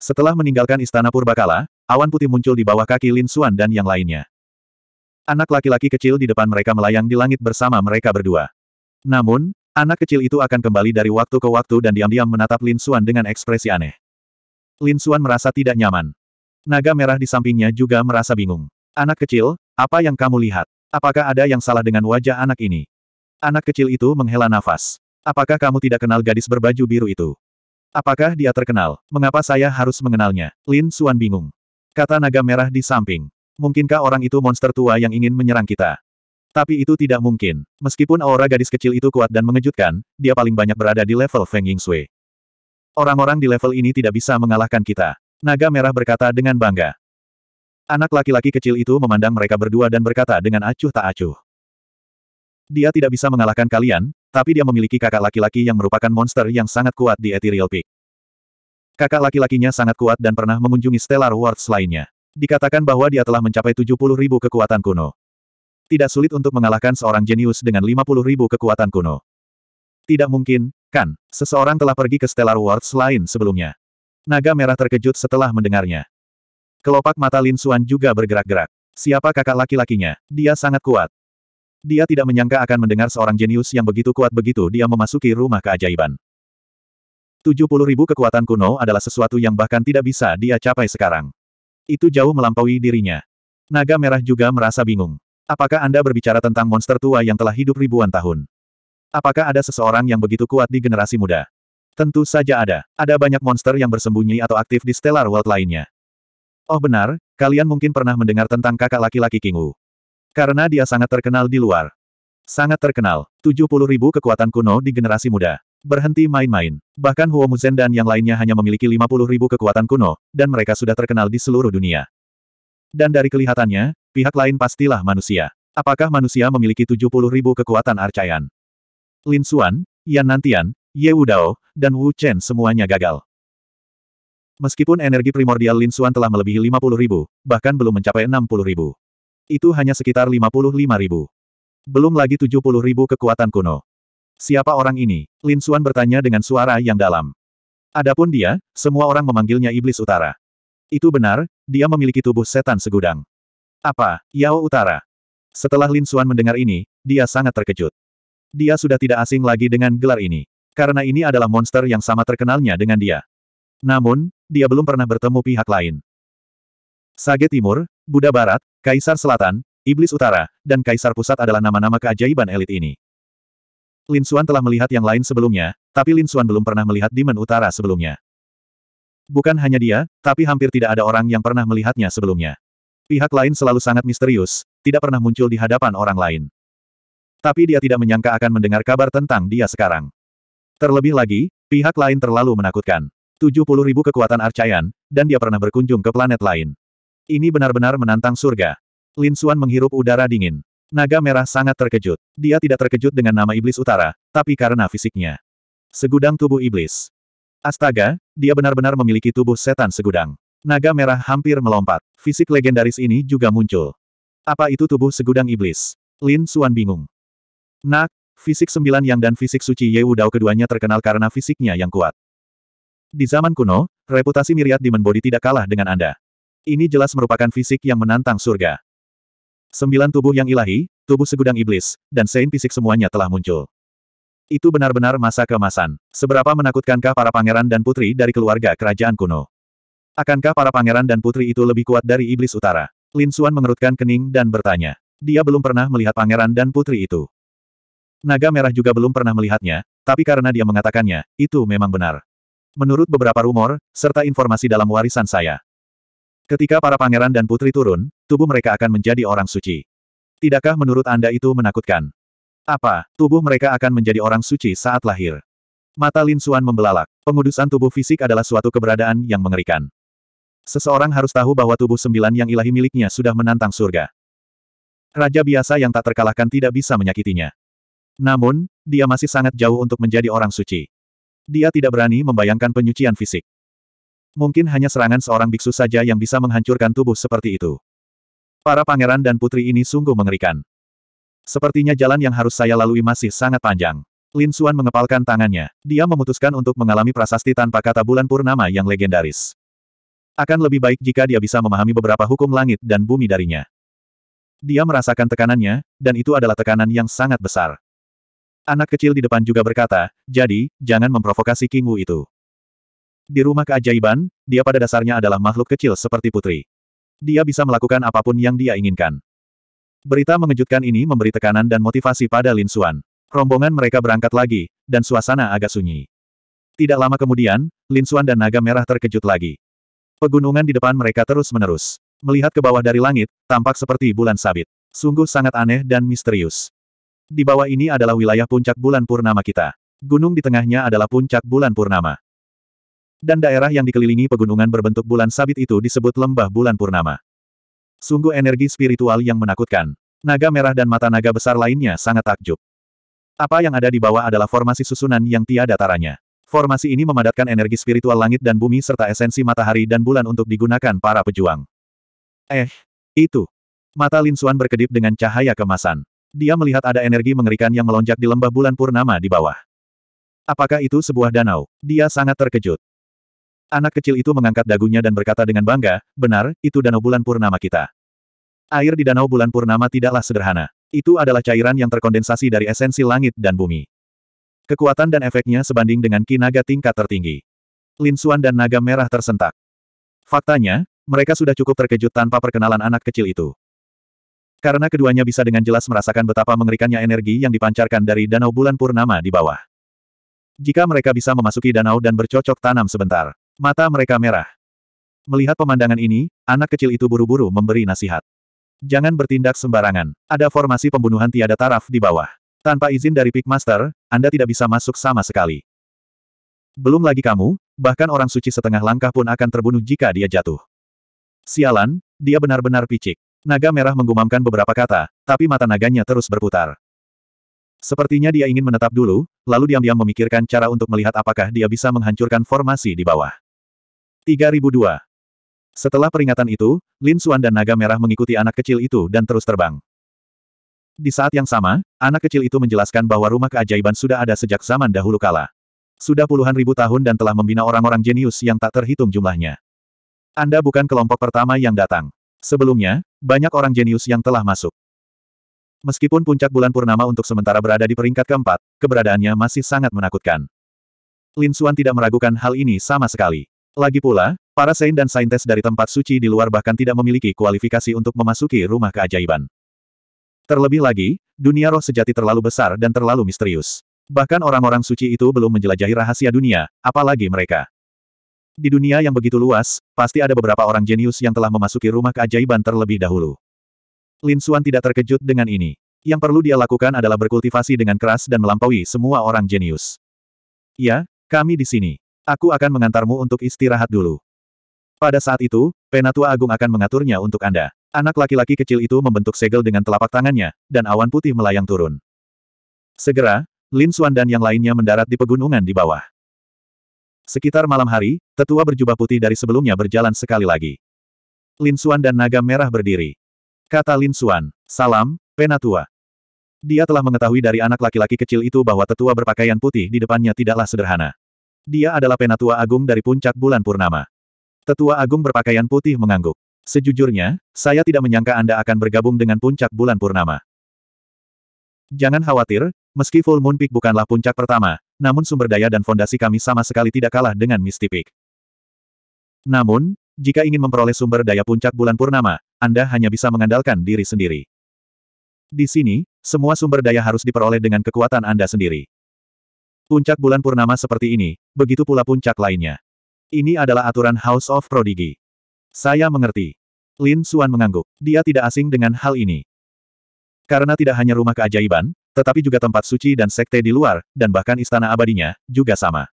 Setelah meninggalkan istana Purbakala, awan putih muncul di bawah kaki Lin Xuan dan yang lainnya. Anak laki-laki kecil di depan mereka melayang di langit bersama mereka berdua. Namun, anak kecil itu akan kembali dari waktu ke waktu dan diam-diam menatap Lin Xuan dengan ekspresi aneh. Lin Xuan merasa tidak nyaman. Naga merah di sampingnya juga merasa bingung. Anak kecil, apa yang kamu lihat? Apakah ada yang salah dengan wajah anak ini? Anak kecil itu menghela nafas. Apakah kamu tidak kenal gadis berbaju biru itu? Apakah dia terkenal? Mengapa saya harus mengenalnya? Lin Suan bingung. Kata naga merah di samping. Mungkinkah orang itu monster tua yang ingin menyerang kita? Tapi itu tidak mungkin. Meskipun aura gadis kecil itu kuat dan mengejutkan, dia paling banyak berada di level Feng Ying Yingsui. Orang-orang di level ini tidak bisa mengalahkan kita. Naga merah berkata dengan bangga. Anak laki-laki kecil itu memandang mereka berdua dan berkata dengan acuh tak acuh. Dia tidak bisa mengalahkan kalian, tapi dia memiliki kakak laki-laki yang merupakan monster yang sangat kuat di Ethereal Peak. Kakak laki-lakinya sangat kuat dan pernah mengunjungi Stellar Worlds lainnya. Dikatakan bahwa dia telah mencapai 70 ribu kekuatan kuno. Tidak sulit untuk mengalahkan seorang jenius dengan 50 ribu kekuatan kuno. Tidak mungkin, kan, seseorang telah pergi ke Stellar Worlds lain sebelumnya. Naga merah terkejut setelah mendengarnya. Kelopak mata Lin Suan juga bergerak-gerak. Siapa kakak laki-lakinya? Dia sangat kuat. Dia tidak menyangka akan mendengar seorang jenius yang begitu kuat begitu dia memasuki rumah keajaiban. 70 ribu kekuatan kuno adalah sesuatu yang bahkan tidak bisa dia capai sekarang. Itu jauh melampaui dirinya. Naga Merah juga merasa bingung. Apakah Anda berbicara tentang monster tua yang telah hidup ribuan tahun? Apakah ada seseorang yang begitu kuat di generasi muda? Tentu saja ada. Ada banyak monster yang bersembunyi atau aktif di Stellar World lainnya. Oh benar, kalian mungkin pernah mendengar tentang kakak laki-laki Kingu. Karena dia sangat terkenal di luar. Sangat terkenal. 70 ribu kekuatan kuno di generasi muda. Berhenti main-main. Bahkan Huo Muzhen dan yang lainnya hanya memiliki 50 ribu kekuatan kuno, dan mereka sudah terkenal di seluruh dunia. Dan dari kelihatannya, pihak lain pastilah manusia. Apakah manusia memiliki 70 ribu kekuatan arcaian? Lin Xuan, Yan Nantian, Ye Wudao, dan Wu Chen semuanya gagal. Meskipun energi primordial Lin Xuan telah melebihi 50 ribu, bahkan belum mencapai 60 ribu. Itu hanya sekitar 55 ribu. Belum lagi 70 ribu kekuatan kuno. Siapa orang ini? Lin Xuan bertanya dengan suara yang dalam. Adapun dia, semua orang memanggilnya Iblis Utara. Itu benar, dia memiliki tubuh setan segudang. Apa, Yao Utara? Setelah Lin Xuan mendengar ini, dia sangat terkejut. Dia sudah tidak asing lagi dengan gelar ini. Karena ini adalah monster yang sama terkenalnya dengan dia. Namun, dia belum pernah bertemu pihak lain. Sage Timur, Buddha Barat, Kaisar Selatan, Iblis Utara, dan Kaisar Pusat adalah nama-nama keajaiban elit ini. Lin Xuan telah melihat yang lain sebelumnya, tapi Lin Xuan belum pernah melihat Demon Utara sebelumnya. Bukan hanya dia, tapi hampir tidak ada orang yang pernah melihatnya sebelumnya. Pihak lain selalu sangat misterius, tidak pernah muncul di hadapan orang lain. Tapi dia tidak menyangka akan mendengar kabar tentang dia sekarang. Terlebih lagi, pihak lain terlalu menakutkan. 70 ribu kekuatan Arcayan, dan dia pernah berkunjung ke planet lain. Ini benar-benar menantang surga. Lin Xuan menghirup udara dingin. Naga merah sangat terkejut. Dia tidak terkejut dengan nama iblis utara, tapi karena fisiknya. Segudang tubuh iblis. Astaga, dia benar-benar memiliki tubuh setan segudang. Naga merah hampir melompat. Fisik legendaris ini juga muncul. Apa itu tubuh segudang iblis? Lin Xuan bingung. Nak, fisik sembilan yang dan fisik suci Ye Dao keduanya terkenal karena fisiknya yang kuat. Di zaman kuno, reputasi Miriat Demon Body tidak kalah dengan Anda. Ini jelas merupakan fisik yang menantang surga. Sembilan tubuh yang ilahi, tubuh segudang iblis, dan sein fisik semuanya telah muncul. Itu benar-benar masa kemasan. Seberapa menakutkankah para pangeran dan putri dari keluarga kerajaan kuno? Akankah para pangeran dan putri itu lebih kuat dari iblis utara? Lin Suan mengerutkan kening dan bertanya. Dia belum pernah melihat pangeran dan putri itu. Naga merah juga belum pernah melihatnya, tapi karena dia mengatakannya, itu memang benar. Menurut beberapa rumor, serta informasi dalam warisan saya, Ketika para pangeran dan putri turun, tubuh mereka akan menjadi orang suci. Tidakkah menurut Anda itu menakutkan? Apa, tubuh mereka akan menjadi orang suci saat lahir? Mata Lin Xuan membelalak. Pengudusan tubuh fisik adalah suatu keberadaan yang mengerikan. Seseorang harus tahu bahwa tubuh sembilan yang ilahi miliknya sudah menantang surga. Raja biasa yang tak terkalahkan tidak bisa menyakitinya. Namun, dia masih sangat jauh untuk menjadi orang suci. Dia tidak berani membayangkan penyucian fisik. Mungkin hanya serangan seorang biksu saja yang bisa menghancurkan tubuh seperti itu. Para pangeran dan putri ini sungguh mengerikan. Sepertinya jalan yang harus saya lalui masih sangat panjang. Lin Xuan mengepalkan tangannya. Dia memutuskan untuk mengalami prasasti tanpa kata bulan purnama yang legendaris. Akan lebih baik jika dia bisa memahami beberapa hukum langit dan bumi darinya. Dia merasakan tekanannya, dan itu adalah tekanan yang sangat besar. Anak kecil di depan juga berkata, jadi, jangan memprovokasi King Wu itu. Di rumah keajaiban, dia pada dasarnya adalah makhluk kecil seperti putri. Dia bisa melakukan apapun yang dia inginkan. Berita mengejutkan ini memberi tekanan dan motivasi pada Lin Xuan. Rombongan mereka berangkat lagi, dan suasana agak sunyi. Tidak lama kemudian, Lin Xuan dan Naga Merah terkejut lagi. Pegunungan di depan mereka terus-menerus. Melihat ke bawah dari langit, tampak seperti bulan sabit. Sungguh sangat aneh dan misterius. Di bawah ini adalah wilayah puncak bulan purnama kita. Gunung di tengahnya adalah puncak bulan purnama. Dan daerah yang dikelilingi pegunungan berbentuk bulan sabit itu disebut lembah bulan purnama. Sungguh energi spiritual yang menakutkan. Naga merah dan mata naga besar lainnya sangat takjub. Apa yang ada di bawah adalah formasi susunan yang tiada taranya. Formasi ini memadatkan energi spiritual langit dan bumi serta esensi matahari dan bulan untuk digunakan para pejuang. Eh, itu. Mata Lin Xuan berkedip dengan cahaya kemasan. Dia melihat ada energi mengerikan yang melonjak di lembah bulan purnama di bawah. Apakah itu sebuah danau? Dia sangat terkejut. Anak kecil itu mengangkat dagunya dan berkata dengan bangga, benar, itu danau bulan purnama kita. Air di danau bulan purnama tidaklah sederhana. Itu adalah cairan yang terkondensasi dari esensi langit dan bumi. Kekuatan dan efeknya sebanding dengan kinaga tingkat tertinggi. Linsuan dan naga merah tersentak. Faktanya, mereka sudah cukup terkejut tanpa perkenalan anak kecil itu. Karena keduanya bisa dengan jelas merasakan betapa mengerikannya energi yang dipancarkan dari danau bulan purnama di bawah. Jika mereka bisa memasuki danau dan bercocok tanam sebentar, Mata mereka merah. Melihat pemandangan ini, anak kecil itu buru-buru memberi nasihat. Jangan bertindak sembarangan. Ada formasi pembunuhan tiada taraf di bawah. Tanpa izin dari Pickmaster, Anda tidak bisa masuk sama sekali. Belum lagi kamu, bahkan orang suci setengah langkah pun akan terbunuh jika dia jatuh. Sialan, dia benar-benar picik. Naga merah menggumamkan beberapa kata, tapi mata naganya terus berputar. Sepertinya dia ingin menetap dulu, lalu diam-diam memikirkan cara untuk melihat apakah dia bisa menghancurkan formasi di bawah. 3002. Setelah peringatan itu, Lin Xuan dan naga merah mengikuti anak kecil itu dan terus terbang. Di saat yang sama, anak kecil itu menjelaskan bahwa rumah keajaiban sudah ada sejak zaman dahulu kala. Sudah puluhan ribu tahun dan telah membina orang-orang jenius yang tak terhitung jumlahnya. Anda bukan kelompok pertama yang datang. Sebelumnya, banyak orang jenius yang telah masuk. Meskipun puncak bulan purnama untuk sementara berada di peringkat keempat, keberadaannya masih sangat menakutkan. Lin Xuan tidak meragukan hal ini sama sekali. Lagi pula, para saint dan saintes dari tempat suci di luar bahkan tidak memiliki kualifikasi untuk memasuki rumah keajaiban. Terlebih lagi, dunia roh sejati terlalu besar dan terlalu misterius. Bahkan orang-orang suci itu belum menjelajahi rahasia dunia, apalagi mereka. Di dunia yang begitu luas, pasti ada beberapa orang jenius yang telah memasuki rumah keajaiban terlebih dahulu. Lin Xuan tidak terkejut dengan ini. Yang perlu dia lakukan adalah berkultivasi dengan keras dan melampaui semua orang jenius. Ya, kami di sini. Aku akan mengantarmu untuk istirahat dulu. Pada saat itu, Penatua Agung akan mengaturnya untuk Anda. Anak laki-laki kecil itu membentuk segel dengan telapak tangannya, dan awan putih melayang turun. Segera, Lin Xuan dan yang lainnya mendarat di pegunungan di bawah. Sekitar malam hari, tetua berjubah putih dari sebelumnya berjalan sekali lagi. Lin Xuan dan naga merah berdiri. Kata Lin Xuan, salam, Penatua. Dia telah mengetahui dari anak laki-laki kecil itu bahwa tetua berpakaian putih di depannya tidaklah sederhana. Dia adalah penatua agung dari puncak bulan purnama. Tetua agung berpakaian putih mengangguk. Sejujurnya, saya tidak menyangka Anda akan bergabung dengan puncak bulan purnama. Jangan khawatir, meski Full Moon Peak bukanlah puncak pertama, namun sumber daya dan fondasi kami sama sekali tidak kalah dengan Misty Peak. Namun, jika ingin memperoleh sumber daya puncak bulan purnama, Anda hanya bisa mengandalkan diri sendiri. Di sini, semua sumber daya harus diperoleh dengan kekuatan Anda sendiri. Puncak bulan purnama seperti ini, begitu pula puncak lainnya. Ini adalah aturan House of Prodigy. Saya mengerti. Lin Suan mengangguk. Dia tidak asing dengan hal ini. Karena tidak hanya rumah keajaiban, tetapi juga tempat suci dan sekte di luar, dan bahkan istana abadinya, juga sama.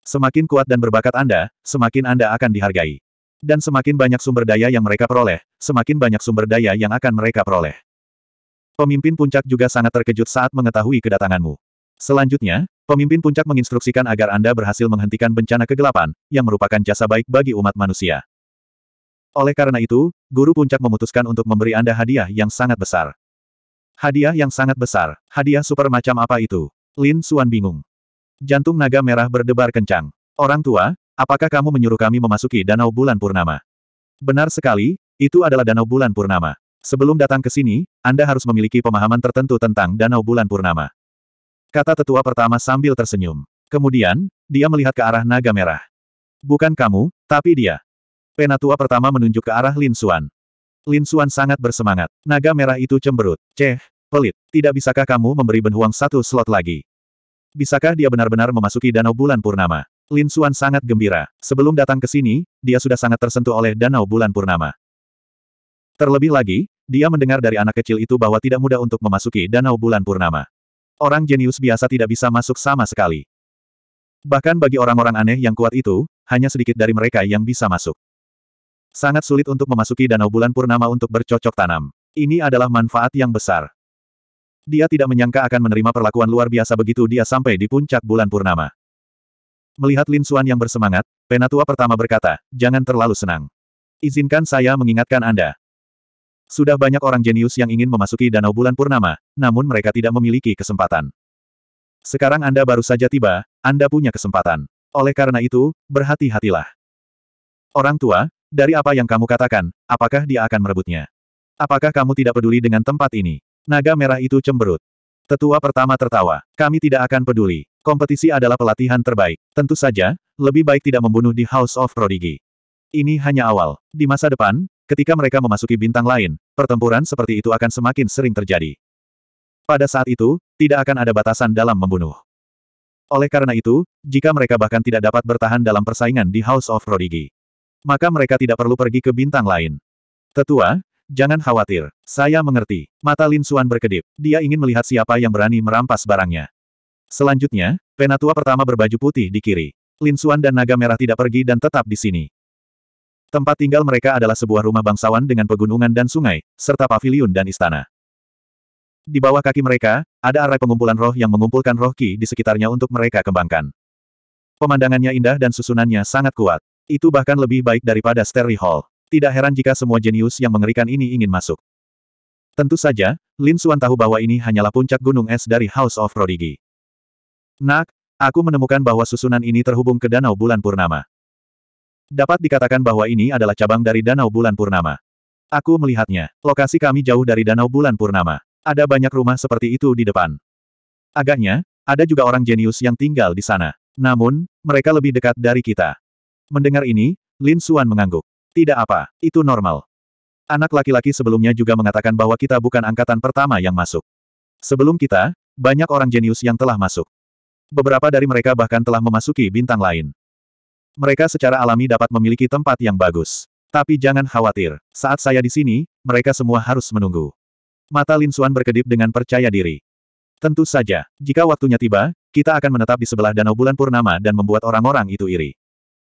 Semakin kuat dan berbakat Anda, semakin Anda akan dihargai. Dan semakin banyak sumber daya yang mereka peroleh, semakin banyak sumber daya yang akan mereka peroleh. Pemimpin puncak juga sangat terkejut saat mengetahui kedatanganmu. Selanjutnya, pemimpin puncak menginstruksikan agar Anda berhasil menghentikan bencana kegelapan, yang merupakan jasa baik bagi umat manusia. Oleh karena itu, guru puncak memutuskan untuk memberi Anda hadiah yang sangat besar. Hadiah yang sangat besar, hadiah super macam apa itu? Lin Suan bingung. Jantung naga merah berdebar kencang. Orang tua, apakah kamu menyuruh kami memasuki danau bulan purnama? Benar sekali, itu adalah danau bulan purnama. Sebelum datang ke sini, Anda harus memiliki pemahaman tertentu tentang danau bulan purnama. Kata tetua pertama sambil tersenyum. Kemudian, dia melihat ke arah naga merah. Bukan kamu, tapi dia. Penatua pertama menunjuk ke arah Lin suan Lin suan sangat bersemangat. Naga merah itu cemberut. Ceh, pelit. Tidak bisakah kamu memberi Benhuang satu slot lagi? Bisakah dia benar-benar memasuki danau bulan purnama? Lin suan sangat gembira. Sebelum datang ke sini, dia sudah sangat tersentuh oleh danau bulan purnama. Terlebih lagi, dia mendengar dari anak kecil itu bahwa tidak mudah untuk memasuki danau bulan purnama. Orang jenius biasa tidak bisa masuk sama sekali. Bahkan bagi orang-orang aneh yang kuat itu, hanya sedikit dari mereka yang bisa masuk. Sangat sulit untuk memasuki danau bulan purnama untuk bercocok tanam. Ini adalah manfaat yang besar. Dia tidak menyangka akan menerima perlakuan luar biasa begitu dia sampai di puncak bulan purnama. Melihat Lin Suan yang bersemangat, penatua pertama berkata, jangan terlalu senang. Izinkan saya mengingatkan Anda, sudah banyak orang jenius yang ingin memasuki Danau Bulan Purnama, namun mereka tidak memiliki kesempatan. Sekarang Anda baru saja tiba, Anda punya kesempatan. Oleh karena itu, berhati-hatilah. Orang tua, dari apa yang kamu katakan, apakah dia akan merebutnya? Apakah kamu tidak peduli dengan tempat ini? Naga merah itu cemberut. Tetua pertama tertawa. Kami tidak akan peduli. Kompetisi adalah pelatihan terbaik. Tentu saja, lebih baik tidak membunuh di House of Prodigy. Ini hanya awal. Di masa depan, ketika mereka memasuki bintang lain, pertempuran seperti itu akan semakin sering terjadi. Pada saat itu, tidak akan ada batasan dalam membunuh. Oleh karena itu, jika mereka bahkan tidak dapat bertahan dalam persaingan di House of Prodigy, maka mereka tidak perlu pergi ke bintang lain. Tetua, jangan khawatir. Saya mengerti. Mata Lin Suan berkedip. Dia ingin melihat siapa yang berani merampas barangnya. Selanjutnya, penatua pertama berbaju putih di kiri. Lin Suan dan naga merah tidak pergi dan tetap di sini. Tempat tinggal mereka adalah sebuah rumah bangsawan dengan pegunungan dan sungai, serta paviliun dan istana. Di bawah kaki mereka, ada arai pengumpulan roh yang mengumpulkan roh ki di sekitarnya untuk mereka kembangkan. Pemandangannya indah dan susunannya sangat kuat. Itu bahkan lebih baik daripada Sterry Hall. Tidak heran jika semua jenius yang mengerikan ini ingin masuk. Tentu saja, Lin Suan tahu bahwa ini hanyalah puncak gunung es dari House of Prodigy. Nak, aku menemukan bahwa susunan ini terhubung ke Danau Bulan Purnama. Dapat dikatakan bahwa ini adalah cabang dari Danau Bulan Purnama. Aku melihatnya. Lokasi kami jauh dari Danau Bulan Purnama. Ada banyak rumah seperti itu di depan. Agaknya, ada juga orang jenius yang tinggal di sana. Namun, mereka lebih dekat dari kita. Mendengar ini, Lin Suan mengangguk. Tidak apa, itu normal. Anak laki-laki sebelumnya juga mengatakan bahwa kita bukan angkatan pertama yang masuk. Sebelum kita, banyak orang jenius yang telah masuk. Beberapa dari mereka bahkan telah memasuki bintang lain. Mereka secara alami dapat memiliki tempat yang bagus. Tapi jangan khawatir, saat saya di sini, mereka semua harus menunggu. Mata Lin Xuan berkedip dengan percaya diri. Tentu saja, jika waktunya tiba, kita akan menetap di sebelah danau bulan purnama dan membuat orang-orang itu iri.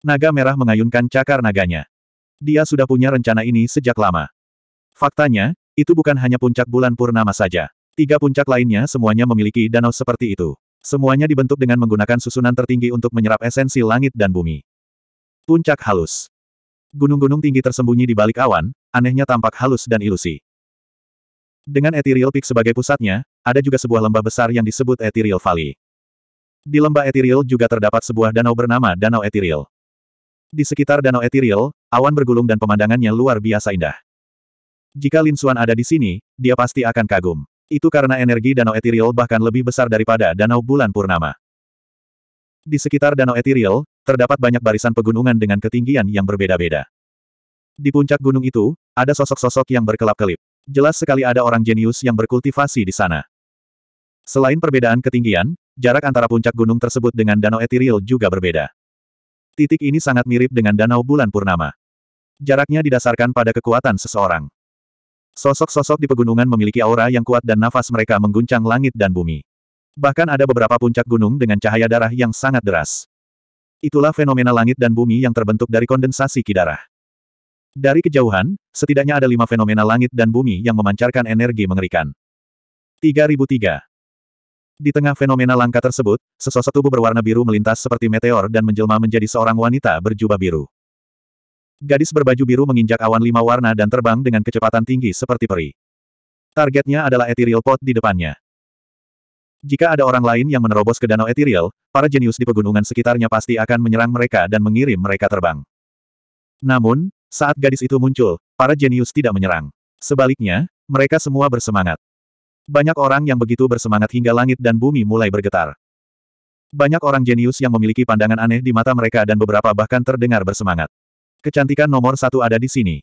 Naga merah mengayunkan cakar naganya. Dia sudah punya rencana ini sejak lama. Faktanya, itu bukan hanya puncak bulan purnama saja. Tiga puncak lainnya semuanya memiliki danau seperti itu. Semuanya dibentuk dengan menggunakan susunan tertinggi untuk menyerap esensi langit dan bumi. Puncak halus. Gunung-gunung tinggi tersembunyi di balik awan, anehnya tampak halus dan ilusi. Dengan Ethereal Peak sebagai pusatnya, ada juga sebuah lembah besar yang disebut Ethereal Valley. Di lembah Ethereal juga terdapat sebuah danau bernama Danau Ethereal. Di sekitar Danau Ethereal, awan bergulung dan pemandangannya luar biasa indah. Jika Lin Xuan ada di sini, dia pasti akan kagum. Itu karena energi Danau Ethereal bahkan lebih besar daripada Danau Bulan Purnama. Di sekitar Danau Ethereal, Terdapat banyak barisan pegunungan dengan ketinggian yang berbeda-beda. Di puncak gunung itu, ada sosok-sosok yang berkelap-kelip. Jelas sekali ada orang jenius yang berkultivasi di sana. Selain perbedaan ketinggian, jarak antara puncak gunung tersebut dengan Danau Etiril juga berbeda. Titik ini sangat mirip dengan Danau Bulan Purnama. Jaraknya didasarkan pada kekuatan seseorang. Sosok-sosok di pegunungan memiliki aura yang kuat dan nafas mereka mengguncang langit dan bumi. Bahkan ada beberapa puncak gunung dengan cahaya darah yang sangat deras. Itulah fenomena langit dan bumi yang terbentuk dari kondensasi kidarah. Dari kejauhan, setidaknya ada lima fenomena langit dan bumi yang memancarkan energi mengerikan. 3003. Di tengah fenomena langka tersebut, sesosok tubuh berwarna biru melintas seperti meteor dan menjelma menjadi seorang wanita berjubah biru. Gadis berbaju biru menginjak awan lima warna dan terbang dengan kecepatan tinggi seperti peri. Targetnya adalah Ethereal Pot di depannya. Jika ada orang lain yang menerobos ke Danau Ethereal, para jenius di pegunungan sekitarnya pasti akan menyerang mereka dan mengirim mereka terbang. Namun, saat gadis itu muncul, para jenius tidak menyerang. Sebaliknya, mereka semua bersemangat. Banyak orang yang begitu bersemangat hingga langit dan bumi mulai bergetar. Banyak orang jenius yang memiliki pandangan aneh di mata mereka dan beberapa bahkan terdengar bersemangat. Kecantikan nomor satu ada di sini.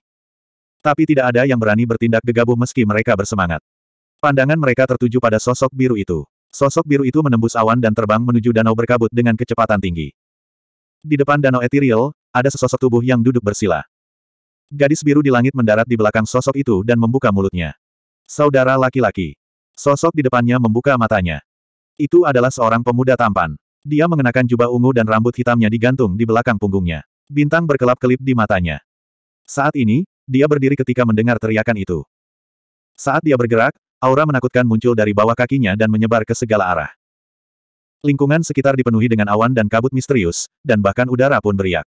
Tapi tidak ada yang berani bertindak gegabah meski mereka bersemangat. Pandangan mereka tertuju pada sosok biru itu. Sosok biru itu menembus awan dan terbang menuju danau berkabut dengan kecepatan tinggi. Di depan danau etiril, ada sesosok tubuh yang duduk bersila. Gadis biru di langit mendarat di belakang sosok itu dan membuka mulutnya. Saudara laki-laki. Sosok di depannya membuka matanya. Itu adalah seorang pemuda tampan. Dia mengenakan jubah ungu dan rambut hitamnya digantung di belakang punggungnya. Bintang berkelap-kelip di matanya. Saat ini, dia berdiri ketika mendengar teriakan itu. Saat dia bergerak, Aura menakutkan muncul dari bawah kakinya dan menyebar ke segala arah. Lingkungan sekitar dipenuhi dengan awan dan kabut misterius, dan bahkan udara pun beriak.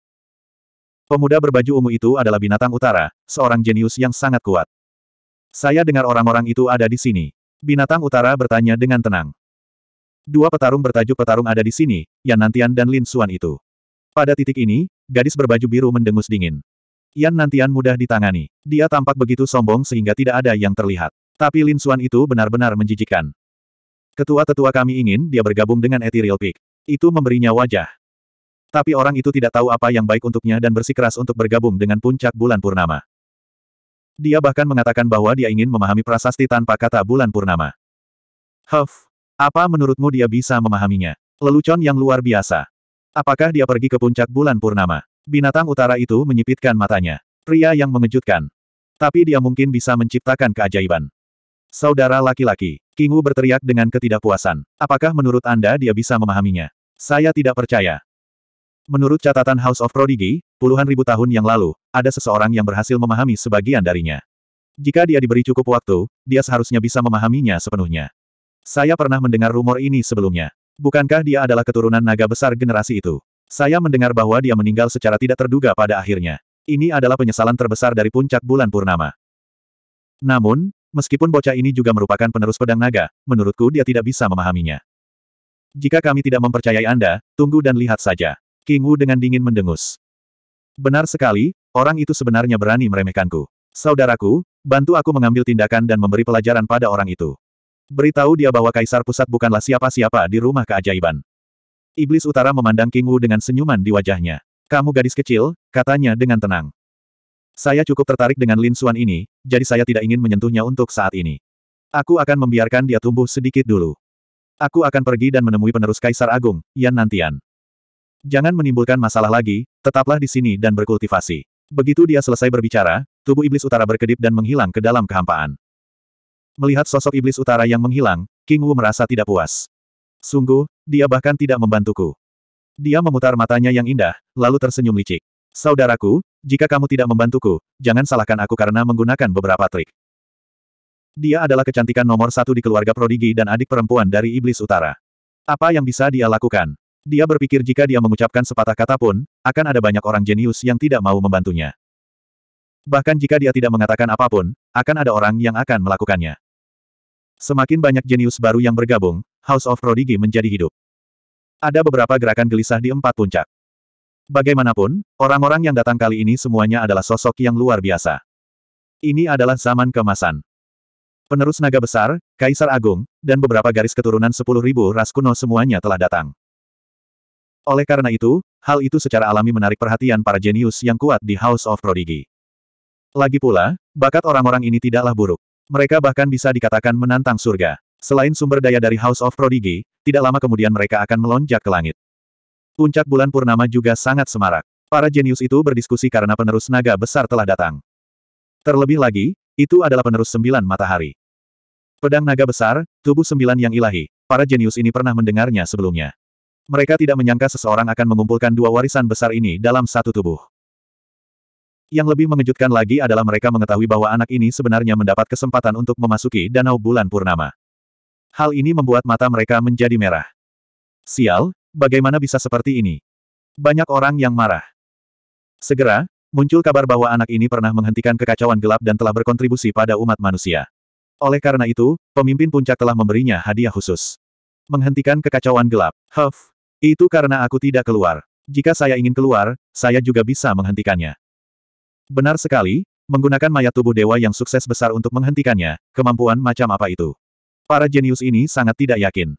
Pemuda berbaju ungu itu adalah binatang utara, seorang jenius yang sangat kuat. Saya dengar orang-orang itu ada di sini. Binatang utara bertanya dengan tenang. Dua petarung bertajuk petarung ada di sini, Yan Nantian dan Lin Suan itu. Pada titik ini, gadis berbaju biru mendengus dingin. Yan Nantian mudah ditangani. Dia tampak begitu sombong sehingga tidak ada yang terlihat. Tapi Lin Xuan itu benar-benar menjijikan. Ketua-tetua kami ingin dia bergabung dengan Ethereal Peak. Itu memberinya wajah. Tapi orang itu tidak tahu apa yang baik untuknya dan bersikeras untuk bergabung dengan puncak bulan purnama. Dia bahkan mengatakan bahwa dia ingin memahami prasasti tanpa kata bulan purnama. Huff, apa menurutmu dia bisa memahaminya? Lelucon yang luar biasa. Apakah dia pergi ke puncak bulan purnama? Binatang utara itu menyipitkan matanya. Pria yang mengejutkan. Tapi dia mungkin bisa menciptakan keajaiban. Saudara laki-laki, Kingu berteriak dengan ketidakpuasan. Apakah menurut Anda dia bisa memahaminya? Saya tidak percaya. Menurut catatan House of Prodigy, puluhan ribu tahun yang lalu, ada seseorang yang berhasil memahami sebagian darinya. Jika dia diberi cukup waktu, dia seharusnya bisa memahaminya sepenuhnya. Saya pernah mendengar rumor ini sebelumnya. Bukankah dia adalah keturunan naga besar generasi itu? Saya mendengar bahwa dia meninggal secara tidak terduga pada akhirnya. Ini adalah penyesalan terbesar dari puncak bulan purnama. Namun, Meskipun bocah ini juga merupakan penerus pedang naga, menurutku dia tidak bisa memahaminya. Jika kami tidak mempercayai Anda, tunggu dan lihat saja. King Wu dengan dingin mendengus. Benar sekali, orang itu sebenarnya berani meremehkanku. Saudaraku, bantu aku mengambil tindakan dan memberi pelajaran pada orang itu. Beritahu dia bahwa kaisar pusat bukanlah siapa-siapa di rumah keajaiban. Iblis utara memandang King Wu dengan senyuman di wajahnya. Kamu gadis kecil, katanya dengan tenang. Saya cukup tertarik dengan Lin Suan ini, jadi saya tidak ingin menyentuhnya untuk saat ini. Aku akan membiarkan dia tumbuh sedikit dulu. Aku akan pergi dan menemui penerus Kaisar Agung, Yan Nantian. Jangan menimbulkan masalah lagi, tetaplah di sini dan berkultivasi. Begitu dia selesai berbicara, tubuh iblis utara berkedip dan menghilang ke dalam kehampaan. Melihat sosok iblis utara yang menghilang, King Wu merasa tidak puas. Sungguh, dia bahkan tidak membantuku. Dia memutar matanya yang indah, lalu tersenyum licik. Saudaraku, jika kamu tidak membantuku, jangan salahkan aku karena menggunakan beberapa trik. Dia adalah kecantikan nomor satu di keluarga prodigi dan adik perempuan dari Iblis Utara. Apa yang bisa dia lakukan? Dia berpikir jika dia mengucapkan sepatah kata pun, akan ada banyak orang jenius yang tidak mau membantunya. Bahkan jika dia tidak mengatakan apapun, akan ada orang yang akan melakukannya. Semakin banyak jenius baru yang bergabung, House of Prodigy menjadi hidup. Ada beberapa gerakan gelisah di empat puncak. Bagaimanapun, orang-orang yang datang kali ini semuanya adalah sosok yang luar biasa. Ini adalah zaman kemasan. Penerus naga besar, Kaisar Agung, dan beberapa garis keturunan sepuluh ribu ras kuno semuanya telah datang. Oleh karena itu, hal itu secara alami menarik perhatian para jenius yang kuat di House of Prodigy. Lagi pula, bakat orang-orang ini tidaklah buruk. Mereka bahkan bisa dikatakan menantang surga. Selain sumber daya dari House of Prodigy, tidak lama kemudian mereka akan melonjak ke langit. Puncak bulan purnama juga sangat semarak. Para jenius itu berdiskusi karena penerus naga besar telah datang. Terlebih lagi, itu adalah penerus sembilan matahari. Pedang naga besar, tubuh sembilan yang ilahi. Para jenius ini pernah mendengarnya sebelumnya. Mereka tidak menyangka seseorang akan mengumpulkan dua warisan besar ini dalam satu tubuh. Yang lebih mengejutkan lagi adalah mereka mengetahui bahwa anak ini sebenarnya mendapat kesempatan untuk memasuki danau bulan purnama. Hal ini membuat mata mereka menjadi merah. Sial, Bagaimana bisa seperti ini? Banyak orang yang marah. Segera, muncul kabar bahwa anak ini pernah menghentikan kekacauan gelap dan telah berkontribusi pada umat manusia. Oleh karena itu, pemimpin puncak telah memberinya hadiah khusus. Menghentikan kekacauan gelap. Huff. Itu karena aku tidak keluar. Jika saya ingin keluar, saya juga bisa menghentikannya. Benar sekali, menggunakan mayat tubuh dewa yang sukses besar untuk menghentikannya, kemampuan macam apa itu? Para jenius ini sangat tidak yakin.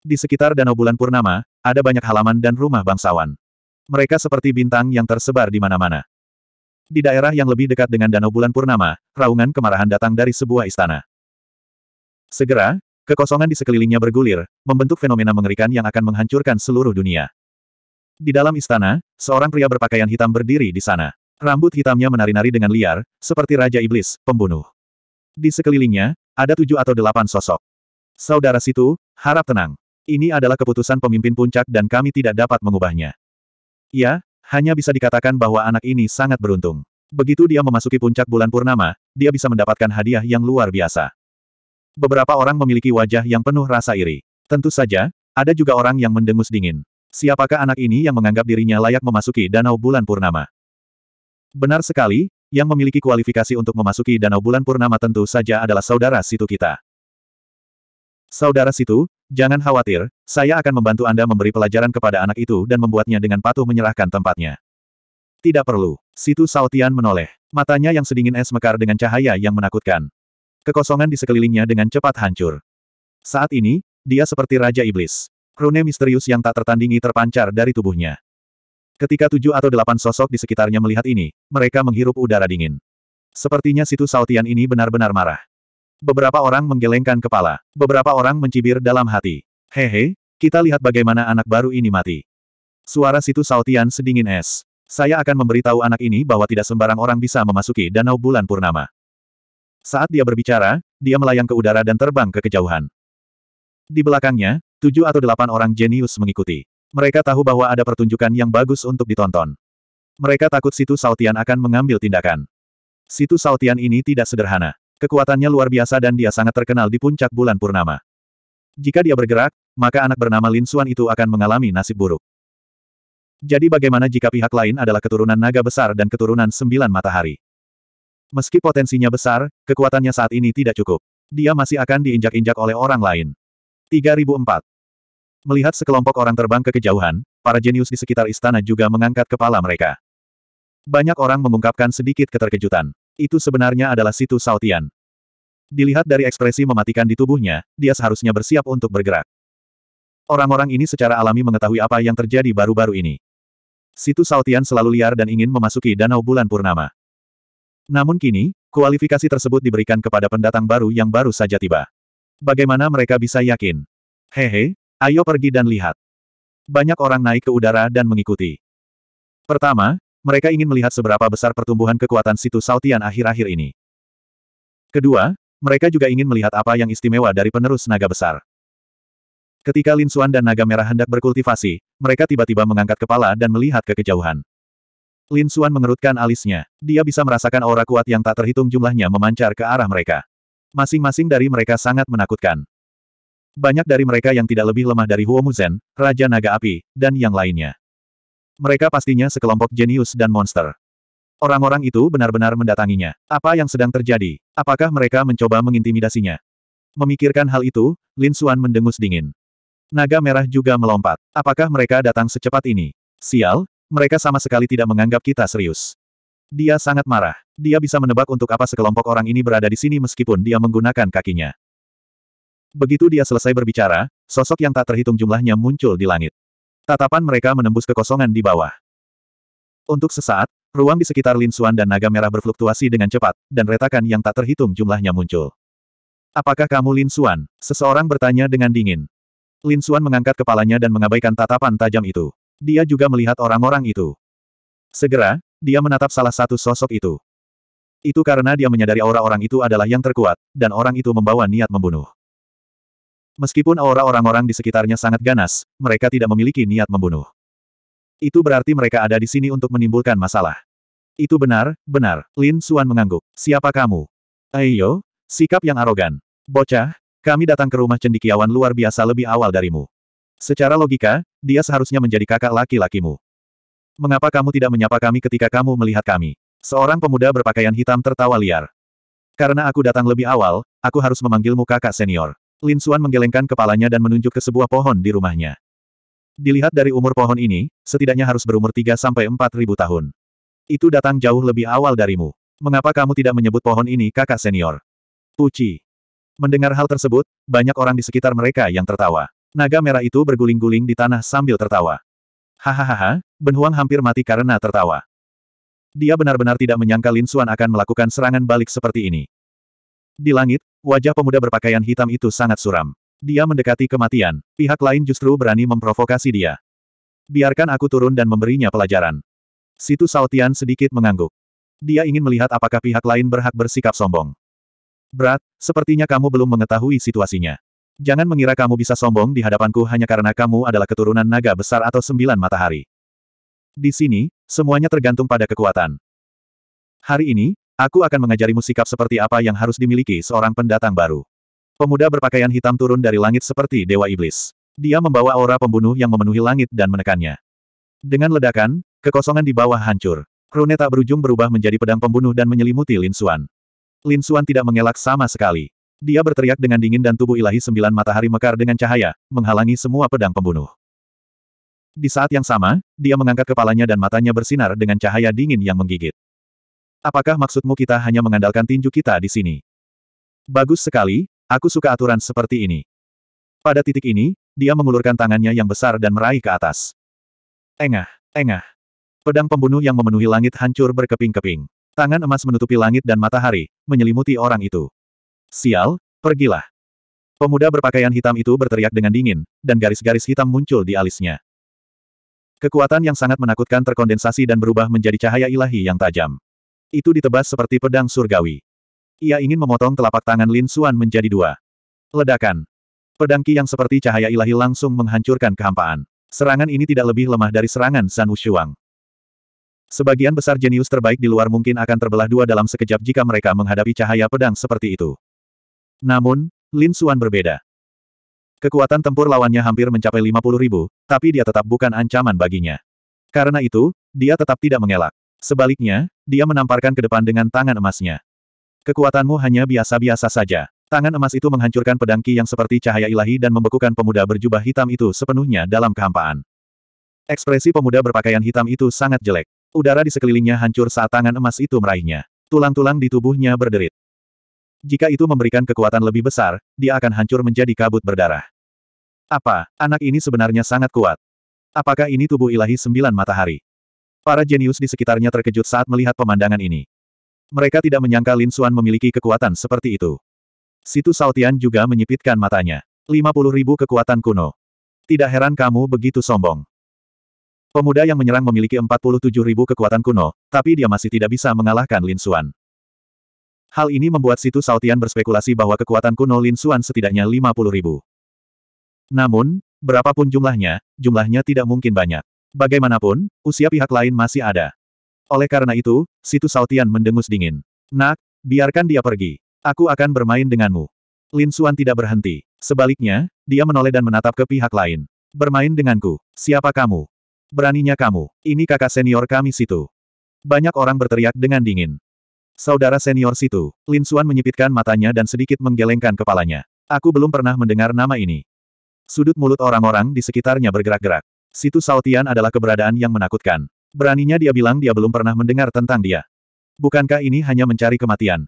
Di sekitar Danau Bulan Purnama, ada banyak halaman dan rumah bangsawan. Mereka seperti bintang yang tersebar di mana-mana. Di daerah yang lebih dekat dengan Danau Bulan Purnama, raungan kemarahan datang dari sebuah istana. Segera, kekosongan di sekelilingnya bergulir, membentuk fenomena mengerikan yang akan menghancurkan seluruh dunia. Di dalam istana, seorang pria berpakaian hitam berdiri di sana. Rambut hitamnya menari-nari dengan liar, seperti Raja Iblis, pembunuh. Di sekelilingnya, ada tujuh atau delapan sosok. Saudara situ, harap tenang. Ini adalah keputusan pemimpin puncak dan kami tidak dapat mengubahnya. Ya, hanya bisa dikatakan bahwa anak ini sangat beruntung. Begitu dia memasuki puncak bulan purnama, dia bisa mendapatkan hadiah yang luar biasa. Beberapa orang memiliki wajah yang penuh rasa iri. Tentu saja, ada juga orang yang mendengus dingin. Siapakah anak ini yang menganggap dirinya layak memasuki danau bulan purnama? Benar sekali, yang memiliki kualifikasi untuk memasuki danau bulan purnama tentu saja adalah saudara situ kita. Saudara situ, jangan khawatir, saya akan membantu Anda memberi pelajaran kepada anak itu dan membuatnya dengan patuh menyerahkan tempatnya. Tidak perlu. Situ Saotian menoleh. Matanya yang sedingin es mekar dengan cahaya yang menakutkan. Kekosongan di sekelilingnya dengan cepat hancur. Saat ini, dia seperti Raja Iblis. Rune misterius yang tak tertandingi terpancar dari tubuhnya. Ketika tujuh atau delapan sosok di sekitarnya melihat ini, mereka menghirup udara dingin. Sepertinya situ Saotian ini benar-benar marah. Beberapa orang menggelengkan kepala. Beberapa orang mencibir dalam hati. Hehe, kita lihat bagaimana anak baru ini mati. Suara situ Sautian sedingin es. Saya akan memberitahu anak ini bahwa tidak sembarang orang bisa memasuki danau bulan purnama. Saat dia berbicara, dia melayang ke udara dan terbang ke kejauhan. Di belakangnya, tujuh atau delapan orang jenius mengikuti. Mereka tahu bahwa ada pertunjukan yang bagus untuk ditonton. Mereka takut situ Sautian akan mengambil tindakan. Situ Sautian ini tidak sederhana. Kekuatannya luar biasa dan dia sangat terkenal di puncak bulan purnama. Jika dia bergerak, maka anak bernama Lin Xuan itu akan mengalami nasib buruk. Jadi bagaimana jika pihak lain adalah keturunan naga besar dan keturunan sembilan matahari? Meski potensinya besar, kekuatannya saat ini tidak cukup. Dia masih akan diinjak-injak oleh orang lain. 3004 Melihat sekelompok orang terbang ke kejauhan, para jenius di sekitar istana juga mengangkat kepala mereka. Banyak orang mengungkapkan sedikit keterkejutan itu sebenarnya adalah Situ sautian. Dilihat dari ekspresi mematikan di tubuhnya, dia seharusnya bersiap untuk bergerak. Orang-orang ini secara alami mengetahui apa yang terjadi baru-baru ini. Situ sautian selalu liar dan ingin memasuki Danau Bulan Purnama. Namun kini, kualifikasi tersebut diberikan kepada pendatang baru yang baru saja tiba. Bagaimana mereka bisa yakin? Hehe, ayo pergi dan lihat. Banyak orang naik ke udara dan mengikuti. Pertama, mereka ingin melihat seberapa besar pertumbuhan kekuatan situ Saltian akhir-akhir ini. Kedua, mereka juga ingin melihat apa yang istimewa dari penerus naga besar. Ketika Lin Xuan dan naga merah hendak berkultivasi, mereka tiba-tiba mengangkat kepala dan melihat ke kejauhan. Lin Xuan mengerutkan alisnya. Dia bisa merasakan aura kuat yang tak terhitung jumlahnya memancar ke arah mereka. Masing-masing dari mereka sangat menakutkan. Banyak dari mereka yang tidak lebih lemah dari Huo Muzen, Raja Naga Api, dan yang lainnya. Mereka pastinya sekelompok jenius dan monster. Orang-orang itu benar-benar mendatanginya. Apa yang sedang terjadi? Apakah mereka mencoba mengintimidasinya? Memikirkan hal itu, Lin Xuan mendengus dingin. Naga merah juga melompat. Apakah mereka datang secepat ini? Sial, mereka sama sekali tidak menganggap kita serius. Dia sangat marah. Dia bisa menebak untuk apa sekelompok orang ini berada di sini meskipun dia menggunakan kakinya. Begitu dia selesai berbicara, sosok yang tak terhitung jumlahnya muncul di langit. Tatapan mereka menembus kekosongan di bawah. Untuk sesaat, ruang di sekitar Lin Suan dan naga merah berfluktuasi dengan cepat, dan retakan yang tak terhitung jumlahnya muncul. Apakah kamu Lin Suan? Seseorang bertanya dengan dingin. Lin Suan mengangkat kepalanya dan mengabaikan tatapan tajam itu. Dia juga melihat orang-orang itu. Segera, dia menatap salah satu sosok itu. Itu karena dia menyadari aura orang itu adalah yang terkuat, dan orang itu membawa niat membunuh. Meskipun aura orang-orang di sekitarnya sangat ganas, mereka tidak memiliki niat membunuh. Itu berarti mereka ada di sini untuk menimbulkan masalah. Itu benar, benar, Lin Suan mengangguk. Siapa kamu? Ayo, sikap yang arogan. Bocah, kami datang ke rumah cendikiawan luar biasa lebih awal darimu. Secara logika, dia seharusnya menjadi kakak laki-lakimu. Mengapa kamu tidak menyapa kami ketika kamu melihat kami? Seorang pemuda berpakaian hitam tertawa liar. Karena aku datang lebih awal, aku harus memanggilmu kakak senior. Lin Suan menggelengkan kepalanya dan menunjuk ke sebuah pohon di rumahnya. Dilihat dari umur pohon ini, setidaknya harus berumur 3 sampai 4 ribu tahun. Itu datang jauh lebih awal darimu. Mengapa kamu tidak menyebut pohon ini kakak senior? Puci. Mendengar hal tersebut, banyak orang di sekitar mereka yang tertawa. Naga merah itu berguling-guling di tanah sambil tertawa. Hahaha, Ben hampir mati karena tertawa. Dia benar-benar tidak menyangka Lin Suan akan melakukan serangan balik seperti ini. Di langit, wajah pemuda berpakaian hitam itu sangat suram. Dia mendekati kematian, pihak lain justru berani memprovokasi dia. Biarkan aku turun dan memberinya pelajaran. Situ Saotian sedikit mengangguk. Dia ingin melihat apakah pihak lain berhak bersikap sombong. Berat, sepertinya kamu belum mengetahui situasinya. Jangan mengira kamu bisa sombong di hadapanku hanya karena kamu adalah keturunan naga besar atau sembilan matahari. Di sini, semuanya tergantung pada kekuatan. Hari ini, Aku akan mengajarimu sikap seperti apa yang harus dimiliki seorang pendatang baru. Pemuda berpakaian hitam turun dari langit seperti dewa iblis. Dia membawa aura pembunuh yang memenuhi langit dan menekannya. Dengan ledakan, kekosongan di bawah hancur. Rune tak berujung berubah menjadi pedang pembunuh dan menyelimuti Lin Xuan. Lin Xuan tidak mengelak sama sekali. Dia berteriak dengan dingin dan tubuh ilahi sembilan matahari mekar dengan cahaya, menghalangi semua pedang pembunuh. Di saat yang sama, dia mengangkat kepalanya dan matanya bersinar dengan cahaya dingin yang menggigit. Apakah maksudmu kita hanya mengandalkan tinju kita di sini? Bagus sekali, aku suka aturan seperti ini. Pada titik ini, dia mengulurkan tangannya yang besar dan meraih ke atas. Engah, engah. Pedang pembunuh yang memenuhi langit hancur berkeping-keping. Tangan emas menutupi langit dan matahari, menyelimuti orang itu. Sial, pergilah. Pemuda berpakaian hitam itu berteriak dengan dingin, dan garis-garis hitam muncul di alisnya. Kekuatan yang sangat menakutkan terkondensasi dan berubah menjadi cahaya ilahi yang tajam. Itu ditebas seperti pedang surgawi. Ia ingin memotong telapak tangan Lin Xuan menjadi dua. Ledakan. Pedang Ki yang seperti cahaya ilahi langsung menghancurkan kehampaan. Serangan ini tidak lebih lemah dari serangan San Wushuang. Sebagian besar jenius terbaik di luar mungkin akan terbelah dua dalam sekejap jika mereka menghadapi cahaya pedang seperti itu. Namun, Lin Xuan berbeda. Kekuatan tempur lawannya hampir mencapai 50 ribu, tapi dia tetap bukan ancaman baginya. Karena itu, dia tetap tidak mengelak. Sebaliknya, dia menamparkan ke depan dengan tangan emasnya. Kekuatanmu hanya biasa-biasa saja. Tangan emas itu menghancurkan pedang Ki yang seperti cahaya ilahi dan membekukan pemuda berjubah hitam itu sepenuhnya dalam kehampaan. Ekspresi pemuda berpakaian hitam itu sangat jelek. Udara di sekelilingnya hancur saat tangan emas itu meraihnya. Tulang-tulang di tubuhnya berderit. Jika itu memberikan kekuatan lebih besar, dia akan hancur menjadi kabut berdarah. Apa, anak ini sebenarnya sangat kuat? Apakah ini tubuh ilahi sembilan matahari? Para jenius di sekitarnya terkejut saat melihat pemandangan ini. Mereka tidak menyangka Lin Xuan memiliki kekuatan seperti itu. Situ Saotian juga menyipitkan matanya. 50 ribu kekuatan kuno. Tidak heran kamu begitu sombong. Pemuda yang menyerang memiliki 47 ribu kekuatan kuno, tapi dia masih tidak bisa mengalahkan Lin Xuan. Hal ini membuat Situ Saotian berspekulasi bahwa kekuatan kuno Lin Xuan setidaknya 50 ribu. Namun, berapapun jumlahnya, jumlahnya tidak mungkin banyak. Bagaimanapun, usia pihak lain masih ada. Oleh karena itu, situ Sautian mendengus dingin. Nak, biarkan dia pergi. Aku akan bermain denganmu. Lin Suan tidak berhenti. Sebaliknya, dia menoleh dan menatap ke pihak lain. Bermain denganku. Siapa kamu? Beraninya kamu. Ini kakak senior kami situ. Banyak orang berteriak dengan dingin. Saudara senior situ, Lin Suan menyipitkan matanya dan sedikit menggelengkan kepalanya. Aku belum pernah mendengar nama ini. Sudut mulut orang-orang di sekitarnya bergerak-gerak. Situ Saotian adalah keberadaan yang menakutkan. Beraninya dia bilang dia belum pernah mendengar tentang dia. Bukankah ini hanya mencari kematian?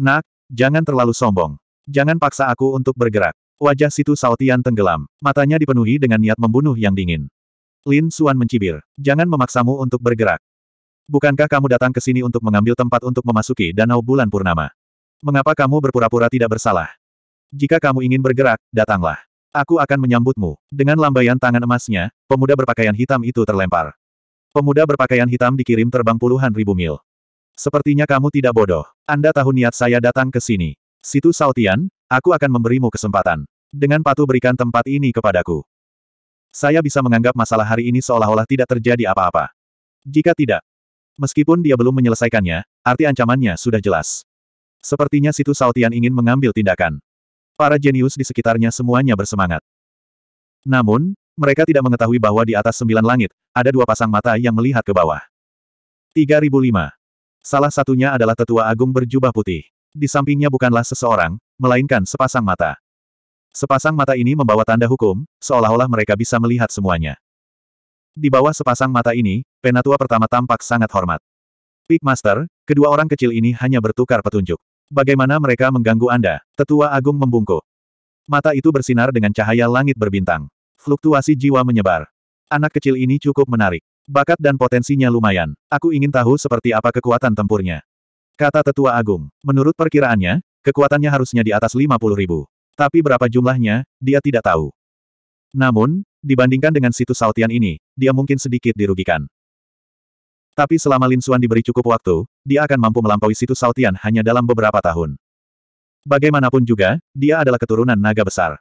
Nak, jangan terlalu sombong. Jangan paksa aku untuk bergerak. Wajah situ Saotian tenggelam. Matanya dipenuhi dengan niat membunuh yang dingin. Lin Suan mencibir. Jangan memaksamu untuk bergerak. Bukankah kamu datang ke sini untuk mengambil tempat untuk memasuki danau bulan purnama? Mengapa kamu berpura-pura tidak bersalah? Jika kamu ingin bergerak, datanglah. Aku akan menyambutmu. Dengan lambaian tangan emasnya, pemuda berpakaian hitam itu terlempar. Pemuda berpakaian hitam dikirim terbang puluhan ribu mil. Sepertinya kamu tidak bodoh. Anda tahu niat saya datang ke sini. Situ Sautian, aku akan memberimu kesempatan. Dengan patuh berikan tempat ini kepadaku. Saya bisa menganggap masalah hari ini seolah-olah tidak terjadi apa-apa. Jika tidak, meskipun dia belum menyelesaikannya, arti ancamannya sudah jelas. Sepertinya Situ Sautian ingin mengambil tindakan. Para jenius di sekitarnya semuanya bersemangat. Namun, mereka tidak mengetahui bahwa di atas sembilan langit, ada dua pasang mata yang melihat ke bawah. 3005. Salah satunya adalah tetua agung berjubah putih. Di sampingnya bukanlah seseorang, melainkan sepasang mata. Sepasang mata ini membawa tanda hukum, seolah-olah mereka bisa melihat semuanya. Di bawah sepasang mata ini, penatua pertama tampak sangat hormat. Peak Master, kedua orang kecil ini hanya bertukar petunjuk. Bagaimana mereka mengganggu Anda? Tetua Agung membungkuk. Mata itu bersinar dengan cahaya langit berbintang. Fluktuasi jiwa menyebar. Anak kecil ini cukup menarik. Bakat dan potensinya lumayan. Aku ingin tahu seperti apa kekuatan tempurnya. Kata Tetua Agung. Menurut perkiraannya, kekuatannya harusnya di atas 50 ribu. Tapi berapa jumlahnya, dia tidak tahu. Namun, dibandingkan dengan situs Sautian ini, dia mungkin sedikit dirugikan. Tapi selama Lin Xuan diberi cukup waktu, dia akan mampu melampaui situs Saltian hanya dalam beberapa tahun. Bagaimanapun juga, dia adalah keturunan naga besar.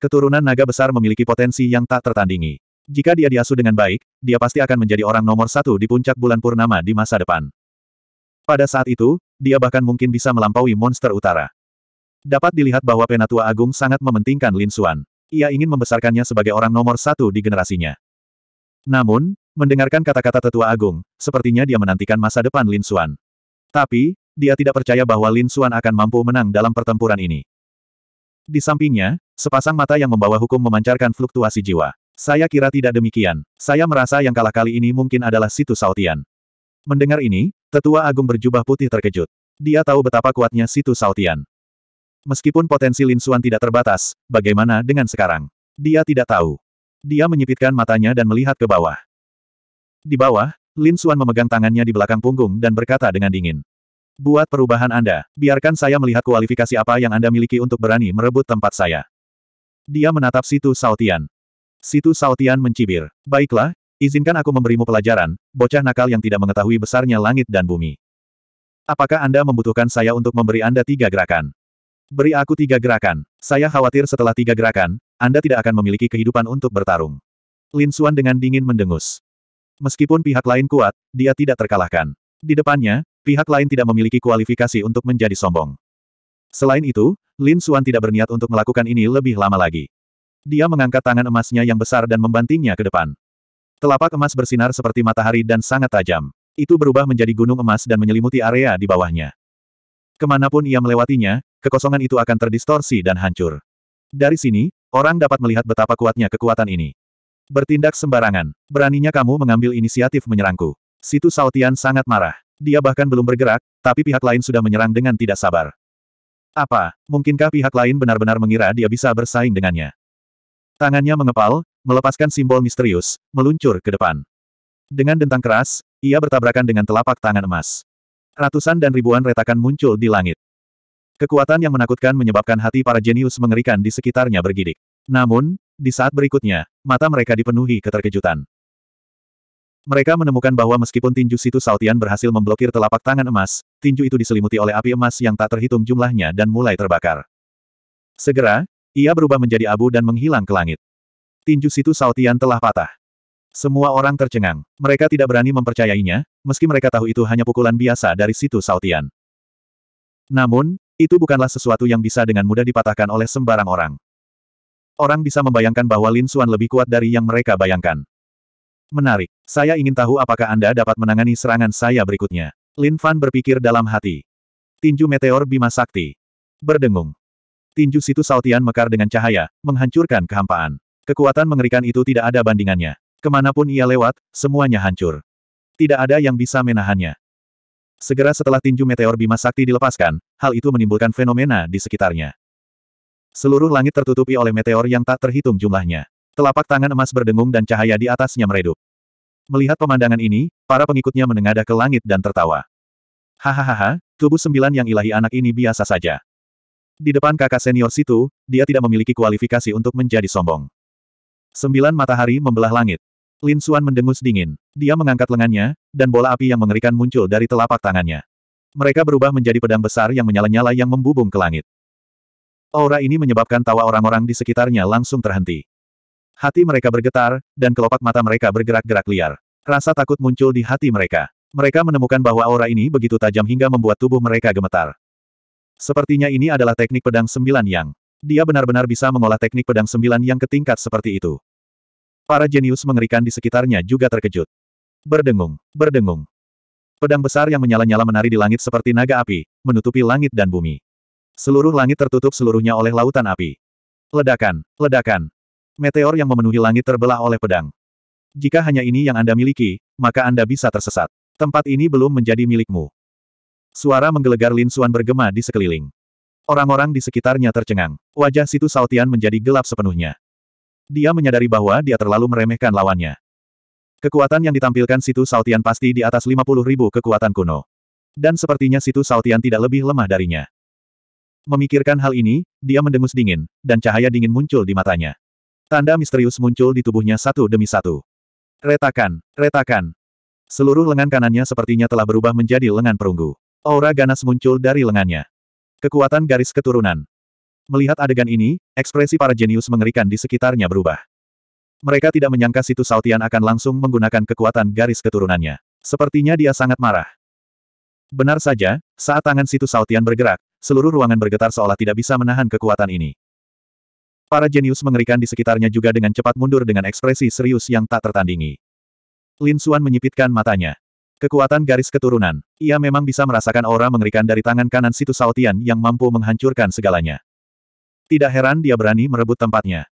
Keturunan naga besar memiliki potensi yang tak tertandingi. Jika dia diasuh dengan baik, dia pasti akan menjadi orang nomor satu di puncak bulan purnama di masa depan. Pada saat itu, dia bahkan mungkin bisa melampaui monster utara. Dapat dilihat bahwa Penatua Agung sangat mementingkan Lin Xuan. Ia ingin membesarkannya sebagai orang nomor satu di generasinya. Namun, Mendengarkan kata-kata tetua agung, sepertinya dia menantikan masa depan Lin Xuan. Tapi, dia tidak percaya bahwa Lin Xuan akan mampu menang dalam pertempuran ini. Di sampingnya, sepasang mata yang membawa hukum memancarkan fluktuasi jiwa. Saya kira tidak demikian. Saya merasa yang kalah kali ini mungkin adalah Situ Sautian. Mendengar ini, tetua agung berjubah putih terkejut. Dia tahu betapa kuatnya Situ Sautian. Meskipun potensi Lin Xuan tidak terbatas, bagaimana dengan sekarang? Dia tidak tahu. Dia menyipitkan matanya dan melihat ke bawah. Di bawah, Lin Suan memegang tangannya di belakang punggung dan berkata dengan dingin. Buat perubahan Anda, biarkan saya melihat kualifikasi apa yang Anda miliki untuk berani merebut tempat saya. Dia menatap Situ Sautian. Situ Sautian mencibir. Baiklah, izinkan aku memberimu pelajaran, bocah nakal yang tidak mengetahui besarnya langit dan bumi. Apakah Anda membutuhkan saya untuk memberi Anda tiga gerakan? Beri aku tiga gerakan. Saya khawatir setelah tiga gerakan, Anda tidak akan memiliki kehidupan untuk bertarung. Lin Suan dengan dingin mendengus. Meskipun pihak lain kuat, dia tidak terkalahkan. Di depannya, pihak lain tidak memiliki kualifikasi untuk menjadi sombong. Selain itu, Lin Xuan tidak berniat untuk melakukan ini lebih lama lagi. Dia mengangkat tangan emasnya yang besar dan membantingnya ke depan. Telapak emas bersinar seperti matahari dan sangat tajam. Itu berubah menjadi gunung emas dan menyelimuti area di bawahnya. Kemanapun ia melewatinya, kekosongan itu akan terdistorsi dan hancur. Dari sini, orang dapat melihat betapa kuatnya kekuatan ini. Bertindak sembarangan. Beraninya kamu mengambil inisiatif menyerangku. Situ Saotian sangat marah. Dia bahkan belum bergerak, tapi pihak lain sudah menyerang dengan tidak sabar. Apa, mungkinkah pihak lain benar-benar mengira dia bisa bersaing dengannya? Tangannya mengepal, melepaskan simbol misterius, meluncur ke depan. Dengan dentang keras, ia bertabrakan dengan telapak tangan emas. Ratusan dan ribuan retakan muncul di langit. Kekuatan yang menakutkan menyebabkan hati para jenius mengerikan di sekitarnya bergidik. Namun, di saat berikutnya, mata mereka dipenuhi keterkejutan. Mereka menemukan bahwa meskipun tinju situ Sautian berhasil memblokir telapak tangan emas, tinju itu diselimuti oleh api emas yang tak terhitung jumlahnya dan mulai terbakar. Segera, ia berubah menjadi abu dan menghilang ke langit. Tinju situ Sautian telah patah. Semua orang tercengang. Mereka tidak berani mempercayainya, meski mereka tahu itu hanya pukulan biasa dari situ Sautian. Namun, itu bukanlah sesuatu yang bisa dengan mudah dipatahkan oleh sembarang orang. Orang bisa membayangkan bahwa Lin Xuan lebih kuat dari yang mereka bayangkan. Menarik. Saya ingin tahu apakah Anda dapat menangani serangan saya berikutnya. Lin Fan berpikir dalam hati. Tinju meteor Bima Sakti. Berdengung. Tinju situ Sautian mekar dengan cahaya, menghancurkan kehampaan. Kekuatan mengerikan itu tidak ada bandingannya. Kemanapun ia lewat, semuanya hancur. Tidak ada yang bisa menahannya. Segera setelah tinju meteor Bima Sakti dilepaskan, hal itu menimbulkan fenomena di sekitarnya. Seluruh langit tertutupi oleh meteor yang tak terhitung jumlahnya. Telapak tangan emas berdengung dan cahaya di atasnya meredup. Melihat pemandangan ini, para pengikutnya menengadah ke langit dan tertawa. Hahaha, tubuh sembilan yang ilahi anak ini biasa saja. Di depan kakak senior situ, dia tidak memiliki kualifikasi untuk menjadi sombong. Sembilan matahari membelah langit. Lin Suan mendengus dingin. Dia mengangkat lengannya, dan bola api yang mengerikan muncul dari telapak tangannya. Mereka berubah menjadi pedang besar yang menyala-nyala yang membubung ke langit. Aura ini menyebabkan tawa orang-orang di sekitarnya langsung terhenti. Hati mereka bergetar, dan kelopak mata mereka bergerak-gerak liar. Rasa takut muncul di hati mereka. Mereka menemukan bahwa aura ini begitu tajam hingga membuat tubuh mereka gemetar. Sepertinya ini adalah teknik pedang sembilan yang. Dia benar-benar bisa mengolah teknik pedang sembilan yang ketingkat seperti itu. Para jenius mengerikan di sekitarnya juga terkejut. Berdengung, berdengung. Pedang besar yang menyala-nyala menari di langit seperti naga api, menutupi langit dan bumi. Seluruh langit tertutup seluruhnya oleh lautan api. Ledakan, ledakan. Meteor yang memenuhi langit terbelah oleh pedang. Jika hanya ini yang Anda miliki, maka Anda bisa tersesat. Tempat ini belum menjadi milikmu. Suara menggelegar Lin Xuan bergema di sekeliling. Orang-orang di sekitarnya tercengang. Wajah situ Saltian menjadi gelap sepenuhnya. Dia menyadari bahwa dia terlalu meremehkan lawannya. Kekuatan yang ditampilkan situ Saltian pasti di atas 50 ribu kekuatan kuno. Dan sepertinya situ Saltian tidak lebih lemah darinya. Memikirkan hal ini, dia mendengus dingin, dan cahaya dingin muncul di matanya. Tanda misterius muncul di tubuhnya satu demi satu. Retakan, retakan. Seluruh lengan kanannya sepertinya telah berubah menjadi lengan perunggu. Aura ganas muncul dari lengannya. Kekuatan garis keturunan. Melihat adegan ini, ekspresi para jenius mengerikan di sekitarnya berubah. Mereka tidak menyangka situ Sautian akan langsung menggunakan kekuatan garis keturunannya. Sepertinya dia sangat marah. Benar saja, saat tangan situ Sautian bergerak, seluruh ruangan bergetar seolah tidak bisa menahan kekuatan ini. Para jenius mengerikan di sekitarnya juga dengan cepat mundur dengan ekspresi serius yang tak tertandingi. Lin Xuan menyipitkan matanya. Kekuatan garis keturunan. Ia memang bisa merasakan aura mengerikan dari tangan kanan situ Saotian yang mampu menghancurkan segalanya. Tidak heran dia berani merebut tempatnya.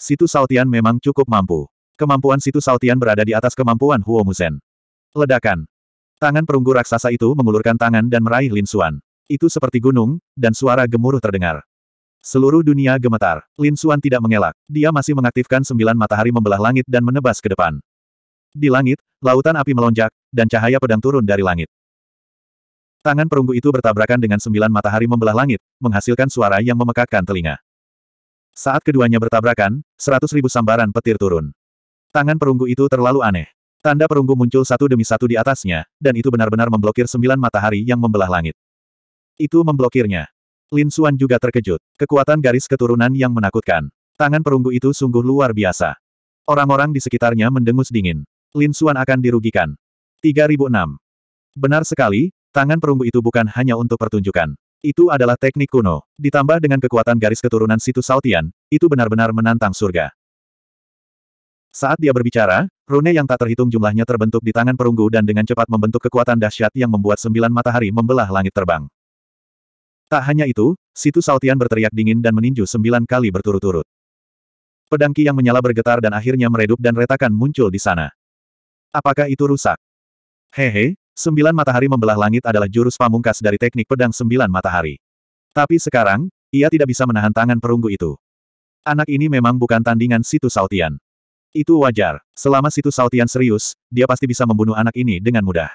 Situ Saotian memang cukup mampu. Kemampuan situ Saotian berada di atas kemampuan Huo Musen. Ledakan. Tangan perunggu raksasa itu mengulurkan tangan dan meraih Lin Xuan. Itu seperti gunung, dan suara gemuruh terdengar. Seluruh dunia gemetar. Lin Xuan tidak mengelak. Dia masih mengaktifkan sembilan matahari membelah langit dan menebas ke depan. Di langit, lautan api melonjak, dan cahaya pedang turun dari langit. Tangan perunggu itu bertabrakan dengan sembilan matahari membelah langit, menghasilkan suara yang memekakkan telinga. Saat keduanya bertabrakan, seratus ribu sambaran petir turun. Tangan perunggu itu terlalu aneh. Tanda perunggu muncul satu demi satu di atasnya, dan itu benar-benar memblokir sembilan matahari yang membelah langit. Itu memblokirnya. Lin Xuan juga terkejut. Kekuatan garis keturunan yang menakutkan. Tangan perunggu itu sungguh luar biasa. Orang-orang di sekitarnya mendengus dingin. Lin Xuan akan dirugikan. 3006. Benar sekali, tangan perunggu itu bukan hanya untuk pertunjukan. Itu adalah teknik kuno. Ditambah dengan kekuatan garis keturunan Situ Sautian, itu benar-benar menantang surga. Saat dia berbicara, rune yang tak terhitung jumlahnya terbentuk di tangan perunggu dan dengan cepat membentuk kekuatan dahsyat yang membuat sembilan matahari membelah langit terbang. Tak hanya itu, situ Saltian berteriak dingin dan meninju sembilan kali berturut-turut. Pedangki yang menyala bergetar dan akhirnya meredup dan retakan muncul di sana. Apakah itu rusak? Hehe, sembilan matahari membelah langit adalah jurus pamungkas dari teknik pedang sembilan matahari. Tapi sekarang, ia tidak bisa menahan tangan perunggu itu. Anak ini memang bukan tandingan situ Saltian. Itu wajar. Selama situ Saltian serius, dia pasti bisa membunuh anak ini dengan mudah.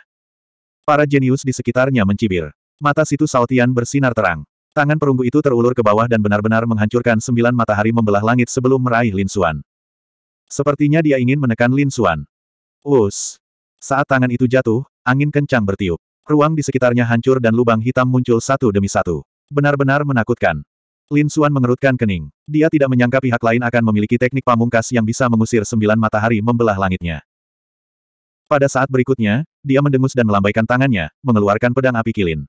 Para jenius di sekitarnya mencibir. Mata situ Sautian bersinar terang. Tangan perunggu itu terulur ke bawah dan benar-benar menghancurkan sembilan matahari membelah langit sebelum meraih Lin Xuan. Sepertinya dia ingin menekan Lin Xuan. Us. Saat tangan itu jatuh, angin kencang bertiup. Ruang di sekitarnya hancur dan lubang hitam muncul satu demi satu. Benar-benar menakutkan. Lin Xuan mengerutkan kening. Dia tidak menyangka pihak lain akan memiliki teknik pamungkas yang bisa mengusir sembilan matahari membelah langitnya. Pada saat berikutnya, dia mendengus dan melambaikan tangannya, mengeluarkan pedang api kilin.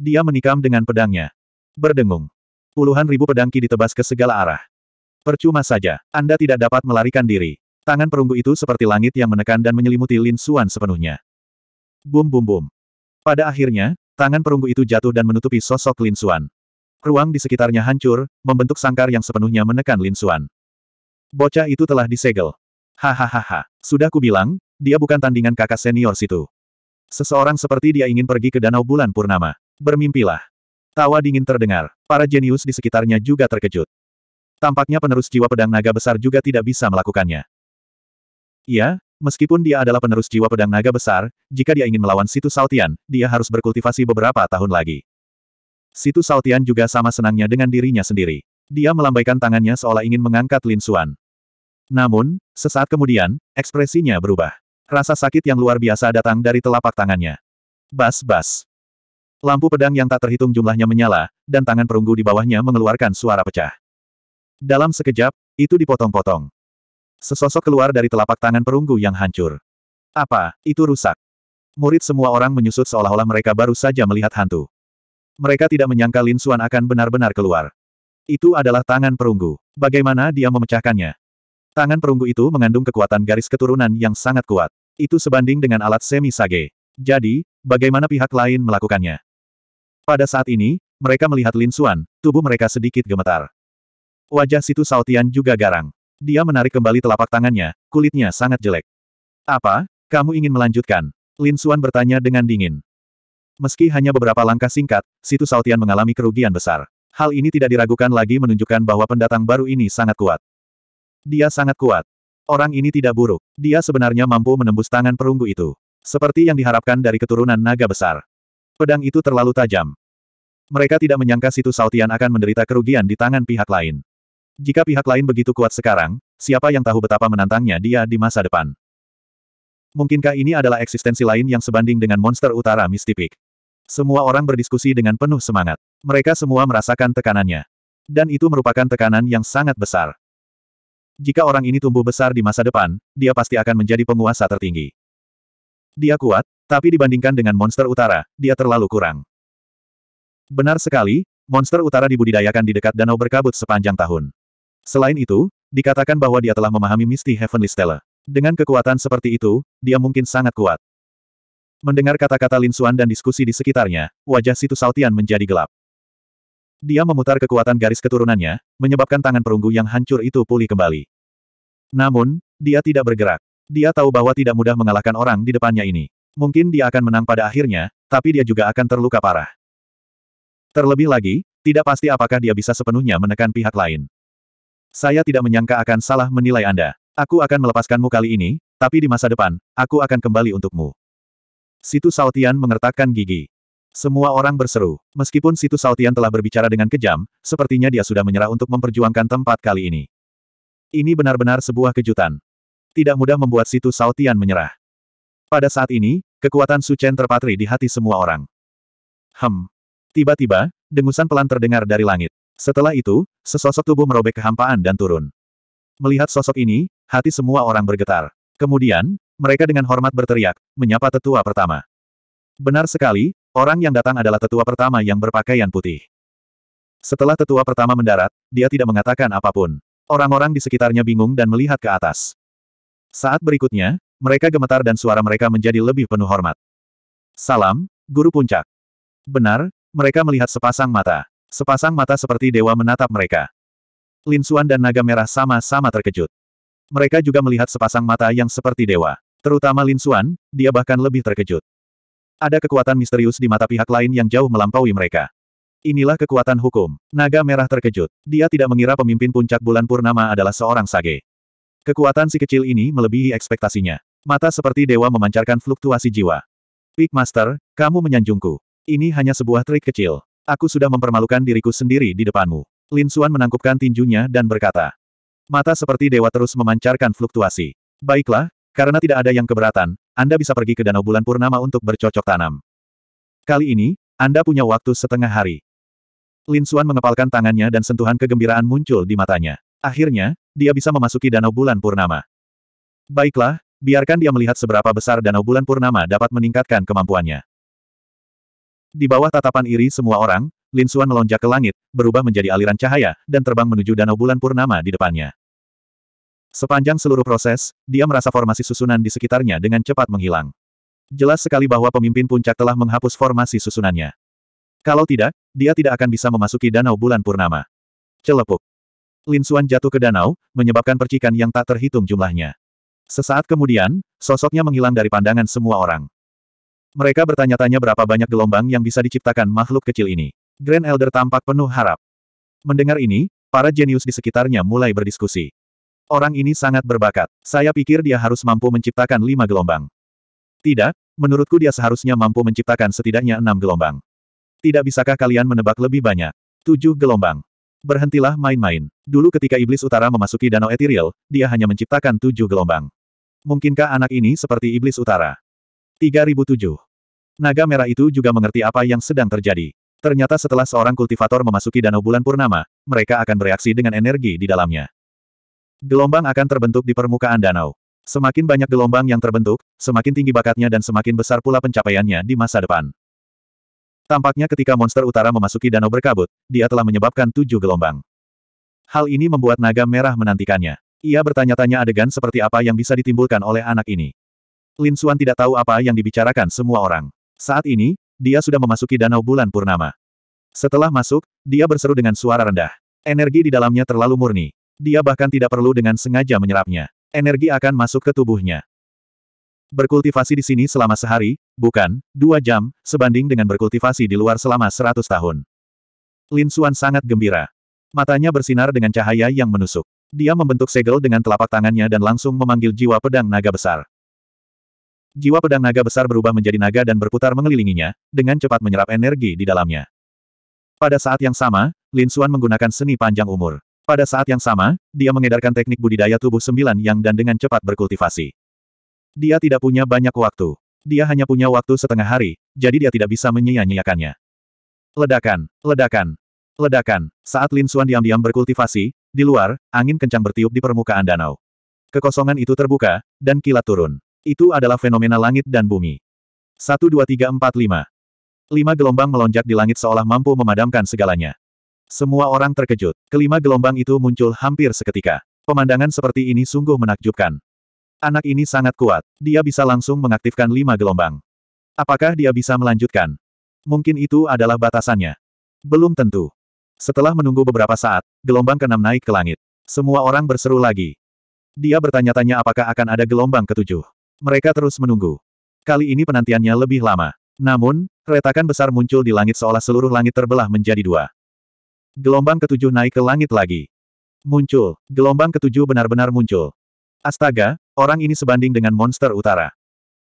Dia menikam dengan pedangnya. Berdengung. Puluhan ribu pedangki ditebas ke segala arah. Percuma saja, Anda tidak dapat melarikan diri. Tangan perunggu itu seperti langit yang menekan dan menyelimuti Lin Xuan sepenuhnya. Bum bum bum. Pada akhirnya, tangan perunggu itu jatuh dan menutupi sosok Lin Xuan. Ruang di sekitarnya hancur, membentuk sangkar yang sepenuhnya menekan Lin Xuan. Bocah itu telah disegel. Hahaha, sudah kubilang, dia bukan tandingan kakak senior situ. Seseorang seperti dia ingin pergi ke Danau Bulan Purnama. Bermimpilah. Tawa dingin terdengar. Para jenius di sekitarnya juga terkejut. Tampaknya penerus jiwa pedang naga besar juga tidak bisa melakukannya. Iya, meskipun dia adalah penerus jiwa pedang naga besar, jika dia ingin melawan Situ Saltian, dia harus berkultivasi beberapa tahun lagi. Situ Saltian juga sama senangnya dengan dirinya sendiri. Dia melambaikan tangannya seolah ingin mengangkat Lin Xuan. Namun, sesaat kemudian, ekspresinya berubah. Rasa sakit yang luar biasa datang dari telapak tangannya. Bas-bas. Lampu pedang yang tak terhitung jumlahnya menyala, dan tangan perunggu di bawahnya mengeluarkan suara pecah. Dalam sekejap, itu dipotong-potong. Sesosok keluar dari telapak tangan perunggu yang hancur. Apa, itu rusak? Murid semua orang menyusut seolah-olah mereka baru saja melihat hantu. Mereka tidak menyangka Lin Xuan akan benar-benar keluar. Itu adalah tangan perunggu. Bagaimana dia memecahkannya? Tangan perunggu itu mengandung kekuatan garis keturunan yang sangat kuat. Itu sebanding dengan alat semi sage. Jadi, bagaimana pihak lain melakukannya? Pada saat ini, mereka melihat Lin Xuan, tubuh mereka sedikit gemetar. Wajah situ Saotian juga garang. Dia menarik kembali telapak tangannya, kulitnya sangat jelek. Apa, kamu ingin melanjutkan? Lin Xuan bertanya dengan dingin. Meski hanya beberapa langkah singkat, situ Saotian mengalami kerugian besar. Hal ini tidak diragukan lagi menunjukkan bahwa pendatang baru ini sangat kuat. Dia sangat kuat. Orang ini tidak buruk. Dia sebenarnya mampu menembus tangan perunggu itu. Seperti yang diharapkan dari keturunan naga besar. Pedang itu terlalu tajam. Mereka tidak menyangka situ Saltian akan menderita kerugian di tangan pihak lain. Jika pihak lain begitu kuat sekarang, siapa yang tahu betapa menantangnya dia di masa depan? Mungkinkah ini adalah eksistensi lain yang sebanding dengan monster utara mistipik? Semua orang berdiskusi dengan penuh semangat. Mereka semua merasakan tekanannya. Dan itu merupakan tekanan yang sangat besar. Jika orang ini tumbuh besar di masa depan, dia pasti akan menjadi penguasa tertinggi. Dia kuat, tapi dibandingkan dengan monster utara, dia terlalu kurang. Benar sekali, monster utara dibudidayakan di dekat danau berkabut sepanjang tahun. Selain itu, dikatakan bahwa dia telah memahami misti Heavenly Stella. Dengan kekuatan seperti itu, dia mungkin sangat kuat. Mendengar kata-kata Lin Xuan dan diskusi di sekitarnya, wajah Situ Saltian menjadi gelap. Dia memutar kekuatan garis keturunannya, menyebabkan tangan perunggu yang hancur itu pulih kembali. Namun, dia tidak bergerak. Dia tahu bahwa tidak mudah mengalahkan orang di depannya ini. Mungkin dia akan menang pada akhirnya, tapi dia juga akan terluka parah. Terlebih lagi, tidak pasti apakah dia bisa sepenuhnya menekan pihak lain. Saya tidak menyangka akan salah menilai Anda. Aku akan melepaskanmu kali ini, tapi di masa depan, aku akan kembali untukmu. Situ Saotian mengertakkan gigi. Semua orang berseru. Meskipun Situ Saotian telah berbicara dengan kejam, sepertinya dia sudah menyerah untuk memperjuangkan tempat kali ini. Ini benar-benar sebuah kejutan. Tidak mudah membuat Situ Saotian menyerah. Pada saat ini, kekuatan Su Chen terpatri di hati semua orang. Hem, Tiba-tiba, dengusan pelan terdengar dari langit. Setelah itu, sesosok tubuh merobek kehampaan dan turun. Melihat sosok ini, hati semua orang bergetar. Kemudian, mereka dengan hormat berteriak, menyapa tetua pertama. Benar sekali, orang yang datang adalah tetua pertama yang berpakaian putih. Setelah tetua pertama mendarat, dia tidak mengatakan apapun. Orang-orang di sekitarnya bingung dan melihat ke atas. Saat berikutnya, mereka gemetar dan suara mereka menjadi lebih penuh hormat. Salam, Guru Puncak. Benar, mereka melihat sepasang mata. Sepasang mata seperti dewa menatap mereka. Lin Suan dan Naga Merah sama-sama terkejut. Mereka juga melihat sepasang mata yang seperti dewa. Terutama Lin Suan, dia bahkan lebih terkejut. Ada kekuatan misterius di mata pihak lain yang jauh melampaui mereka. Inilah kekuatan hukum. Naga Merah terkejut. Dia tidak mengira pemimpin puncak bulan purnama adalah seorang sage. Kekuatan si kecil ini melebihi ekspektasinya. Mata seperti dewa memancarkan fluktuasi jiwa. Peak Master, kamu menyanjungku. Ini hanya sebuah trik kecil. Aku sudah mempermalukan diriku sendiri di depanmu. Lin Suan menangkupkan tinjunya dan berkata. Mata seperti dewa terus memancarkan fluktuasi. Baiklah, karena tidak ada yang keberatan, Anda bisa pergi ke Danau Bulan Purnama untuk bercocok tanam. Kali ini, Anda punya waktu setengah hari. Lin Suan mengepalkan tangannya dan sentuhan kegembiraan muncul di matanya. Akhirnya, dia bisa memasuki Danau Bulan Purnama. Baiklah, biarkan dia melihat seberapa besar Danau Bulan Purnama dapat meningkatkan kemampuannya. Di bawah tatapan iri semua orang, Lin Xuan melonjak ke langit, berubah menjadi aliran cahaya, dan terbang menuju danau bulan purnama di depannya. Sepanjang seluruh proses, dia merasa formasi susunan di sekitarnya dengan cepat menghilang. Jelas sekali bahwa pemimpin puncak telah menghapus formasi susunannya. Kalau tidak, dia tidak akan bisa memasuki danau bulan purnama. Celepuk. Lin Xuan jatuh ke danau, menyebabkan percikan yang tak terhitung jumlahnya. Sesaat kemudian, sosoknya menghilang dari pandangan semua orang. Mereka bertanya-tanya berapa banyak gelombang yang bisa diciptakan makhluk kecil ini. Grand Elder tampak penuh harap. Mendengar ini, para jenius di sekitarnya mulai berdiskusi. Orang ini sangat berbakat. Saya pikir dia harus mampu menciptakan lima gelombang. Tidak, menurutku dia seharusnya mampu menciptakan setidaknya enam gelombang. Tidak bisakah kalian menebak lebih banyak? Tujuh gelombang. Berhentilah main-main. Dulu ketika Iblis Utara memasuki Danau Ethereal, dia hanya menciptakan tujuh gelombang. Mungkinkah anak ini seperti Iblis Utara? 3007. Naga merah itu juga mengerti apa yang sedang terjadi. Ternyata setelah seorang kultivator memasuki danau bulan purnama, mereka akan bereaksi dengan energi di dalamnya. Gelombang akan terbentuk di permukaan danau. Semakin banyak gelombang yang terbentuk, semakin tinggi bakatnya dan semakin besar pula pencapaiannya di masa depan. Tampaknya ketika monster utara memasuki danau berkabut, dia telah menyebabkan tujuh gelombang. Hal ini membuat naga merah menantikannya. Ia bertanya-tanya adegan seperti apa yang bisa ditimbulkan oleh anak ini. Lin Suan tidak tahu apa yang dibicarakan semua orang. Saat ini, dia sudah memasuki danau bulan purnama. Setelah masuk, dia berseru dengan suara rendah. Energi di dalamnya terlalu murni. Dia bahkan tidak perlu dengan sengaja menyerapnya. Energi akan masuk ke tubuhnya. Berkultivasi di sini selama sehari, bukan, dua jam, sebanding dengan berkultivasi di luar selama seratus tahun. Lin Suan sangat gembira. Matanya bersinar dengan cahaya yang menusuk. Dia membentuk segel dengan telapak tangannya dan langsung memanggil jiwa pedang naga besar. Jiwa pedang naga besar berubah menjadi naga dan berputar mengelilinginya, dengan cepat menyerap energi di dalamnya. Pada saat yang sama, Lin Xuan menggunakan seni panjang umur. Pada saat yang sama, dia mengedarkan teknik budidaya tubuh sembilan yang dan dengan cepat berkultivasi. Dia tidak punya banyak waktu. Dia hanya punya waktu setengah hari, jadi dia tidak bisa menyia-nyiakannya. Ledakan, ledakan, ledakan. Saat Lin Xuan diam-diam berkultivasi, di luar, angin kencang bertiup di permukaan danau. Kekosongan itu terbuka, dan kilat turun. Itu adalah fenomena langit dan bumi. 1 2 3 4 5. Lima gelombang melonjak di langit seolah mampu memadamkan segalanya. Semua orang terkejut. Kelima gelombang itu muncul hampir seketika. Pemandangan seperti ini sungguh menakjubkan. Anak ini sangat kuat. Dia bisa langsung mengaktifkan lima gelombang. Apakah dia bisa melanjutkan? Mungkin itu adalah batasannya. Belum tentu. Setelah menunggu beberapa saat, gelombang keenam naik ke langit. Semua orang berseru lagi. Dia bertanya-tanya apakah akan ada gelombang ketujuh. Mereka terus menunggu. Kali ini penantiannya lebih lama. Namun, retakan besar muncul di langit seolah seluruh langit terbelah menjadi dua. Gelombang ketujuh naik ke langit lagi. Muncul, gelombang ketujuh benar-benar muncul. Astaga, orang ini sebanding dengan monster utara.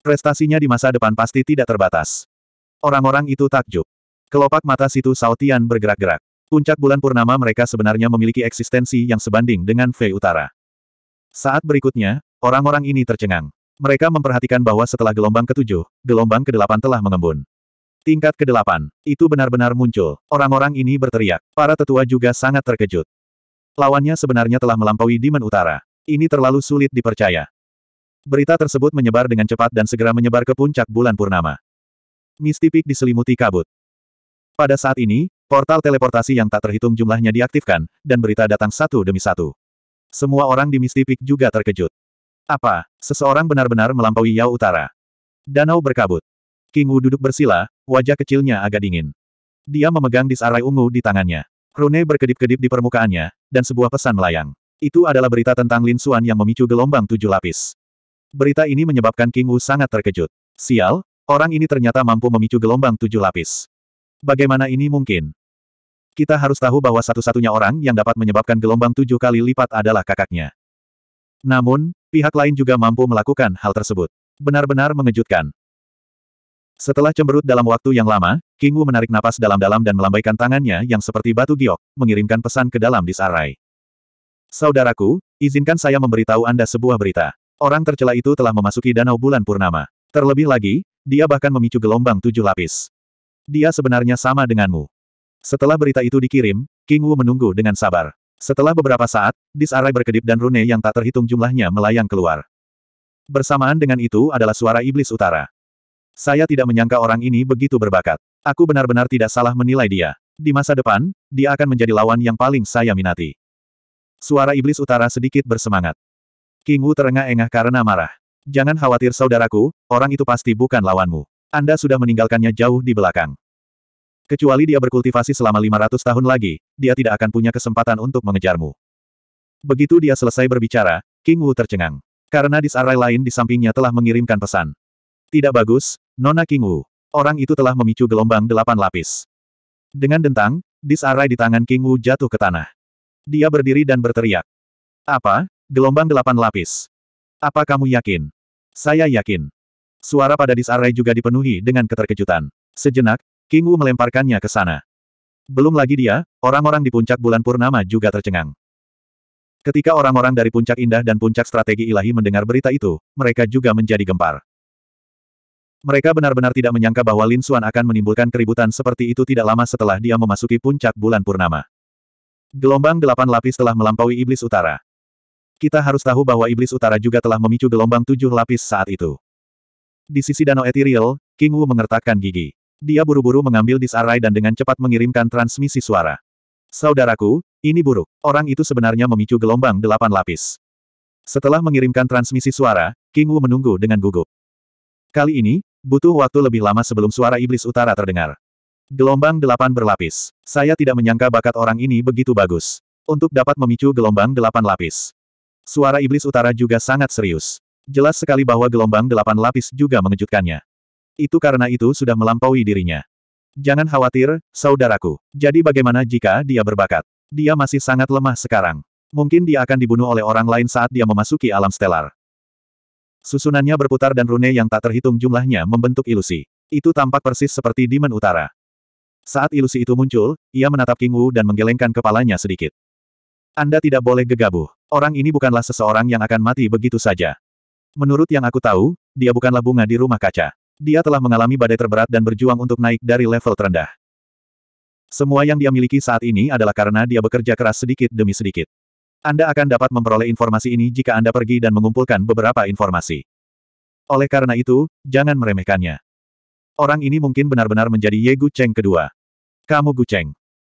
Prestasinya di masa depan pasti tidak terbatas. Orang-orang itu takjub. Kelopak mata situ Sautian bergerak-gerak. Puncak bulan purnama mereka sebenarnya memiliki eksistensi yang sebanding dengan V Utara. Saat berikutnya, orang-orang ini tercengang. Mereka memperhatikan bahwa setelah gelombang ketujuh, gelombang kedelapan telah mengembun. Tingkat kedelapan, itu benar-benar muncul. Orang-orang ini berteriak. Para tetua juga sangat terkejut. Lawannya sebenarnya telah melampaui Dimen Utara. Ini terlalu sulit dipercaya. Berita tersebut menyebar dengan cepat dan segera menyebar ke puncak bulan purnama. Mistipik diselimuti kabut. Pada saat ini, portal teleportasi yang tak terhitung jumlahnya diaktifkan, dan berita datang satu demi satu. Semua orang di Mistipik juga terkejut. Apa, seseorang benar-benar melampaui Yao Utara? Danau berkabut. King Wu duduk bersila, wajah kecilnya agak dingin. Dia memegang disarai ungu di tangannya. Rune berkedip-kedip di permukaannya, dan sebuah pesan melayang. Itu adalah berita tentang Lin Xuan yang memicu gelombang tujuh lapis. Berita ini menyebabkan King Wu sangat terkejut. Sial, orang ini ternyata mampu memicu gelombang tujuh lapis. Bagaimana ini mungkin? Kita harus tahu bahwa satu-satunya orang yang dapat menyebabkan gelombang tujuh kali lipat adalah kakaknya. Namun, Pihak lain juga mampu melakukan hal tersebut. Benar-benar mengejutkan. Setelah cemberut dalam waktu yang lama, King Wu menarik napas dalam-dalam dan melambaikan tangannya yang seperti batu giok, mengirimkan pesan ke dalam disarai. Saudaraku, izinkan saya memberitahu Anda sebuah berita. Orang tercela itu telah memasuki danau bulan purnama. Terlebih lagi, dia bahkan memicu gelombang tujuh lapis. Dia sebenarnya sama denganmu. Setelah berita itu dikirim, King Wu menunggu dengan sabar. Setelah beberapa saat, disarai berkedip dan rune yang tak terhitung jumlahnya melayang keluar. Bersamaan dengan itu adalah suara iblis utara. Saya tidak menyangka orang ini begitu berbakat. Aku benar-benar tidak salah menilai dia. Di masa depan, dia akan menjadi lawan yang paling saya minati. Suara iblis utara sedikit bersemangat. King Wu terengah-engah karena marah. Jangan khawatir saudaraku, orang itu pasti bukan lawanmu. Anda sudah meninggalkannya jauh di belakang. Kecuali dia berkultivasi selama 500 tahun lagi, dia tidak akan punya kesempatan untuk mengejarmu. Begitu dia selesai berbicara, King Wu tercengang. Karena disarai lain di sampingnya telah mengirimkan pesan. Tidak bagus, Nona King Wu. Orang itu telah memicu gelombang delapan lapis. Dengan dentang, disarai di tangan King Wu jatuh ke tanah. Dia berdiri dan berteriak. Apa? Gelombang delapan lapis. Apa kamu yakin? Saya yakin. Suara pada disarai juga dipenuhi dengan keterkejutan. Sejenak, King Wu melemparkannya ke sana. Belum lagi dia, orang-orang di puncak bulan purnama juga tercengang. Ketika orang-orang dari puncak indah dan puncak strategi ilahi mendengar berita itu, mereka juga menjadi gempar. Mereka benar-benar tidak menyangka bahwa Lin Xuan akan menimbulkan keributan seperti itu tidak lama setelah dia memasuki puncak bulan purnama. Gelombang delapan lapis telah melampaui iblis utara. Kita harus tahu bahwa iblis utara juga telah memicu gelombang tujuh lapis saat itu. Di sisi danau Ethereal, King Wu mengertakkan gigi. Dia buru-buru mengambil disarai dan dengan cepat mengirimkan transmisi suara. Saudaraku, ini buruk. Orang itu sebenarnya memicu gelombang delapan lapis. Setelah mengirimkan transmisi suara, King Wu menunggu dengan gugup. Kali ini, butuh waktu lebih lama sebelum suara iblis utara terdengar. Gelombang delapan berlapis. Saya tidak menyangka bakat orang ini begitu bagus. Untuk dapat memicu gelombang delapan lapis. Suara iblis utara juga sangat serius. Jelas sekali bahwa gelombang delapan lapis juga mengejutkannya. Itu karena itu sudah melampaui dirinya. Jangan khawatir, saudaraku. Jadi bagaimana jika dia berbakat? Dia masih sangat lemah sekarang. Mungkin dia akan dibunuh oleh orang lain saat dia memasuki alam stelar. Susunannya berputar dan rune yang tak terhitung jumlahnya membentuk ilusi. Itu tampak persis seperti Demon Utara. Saat ilusi itu muncul, ia menatap King Wu dan menggelengkan kepalanya sedikit. Anda tidak boleh gegabah. Orang ini bukanlah seseorang yang akan mati begitu saja. Menurut yang aku tahu, dia bukanlah bunga di rumah kaca. Dia telah mengalami badai terberat dan berjuang untuk naik dari level terendah. Semua yang dia miliki saat ini adalah karena dia bekerja keras sedikit demi sedikit. Anda akan dapat memperoleh informasi ini jika Anda pergi dan mengumpulkan beberapa informasi. Oleh karena itu, jangan meremehkannya. Orang ini mungkin benar-benar menjadi Ye Gu Cheng kedua. Kamu Gu Cheng.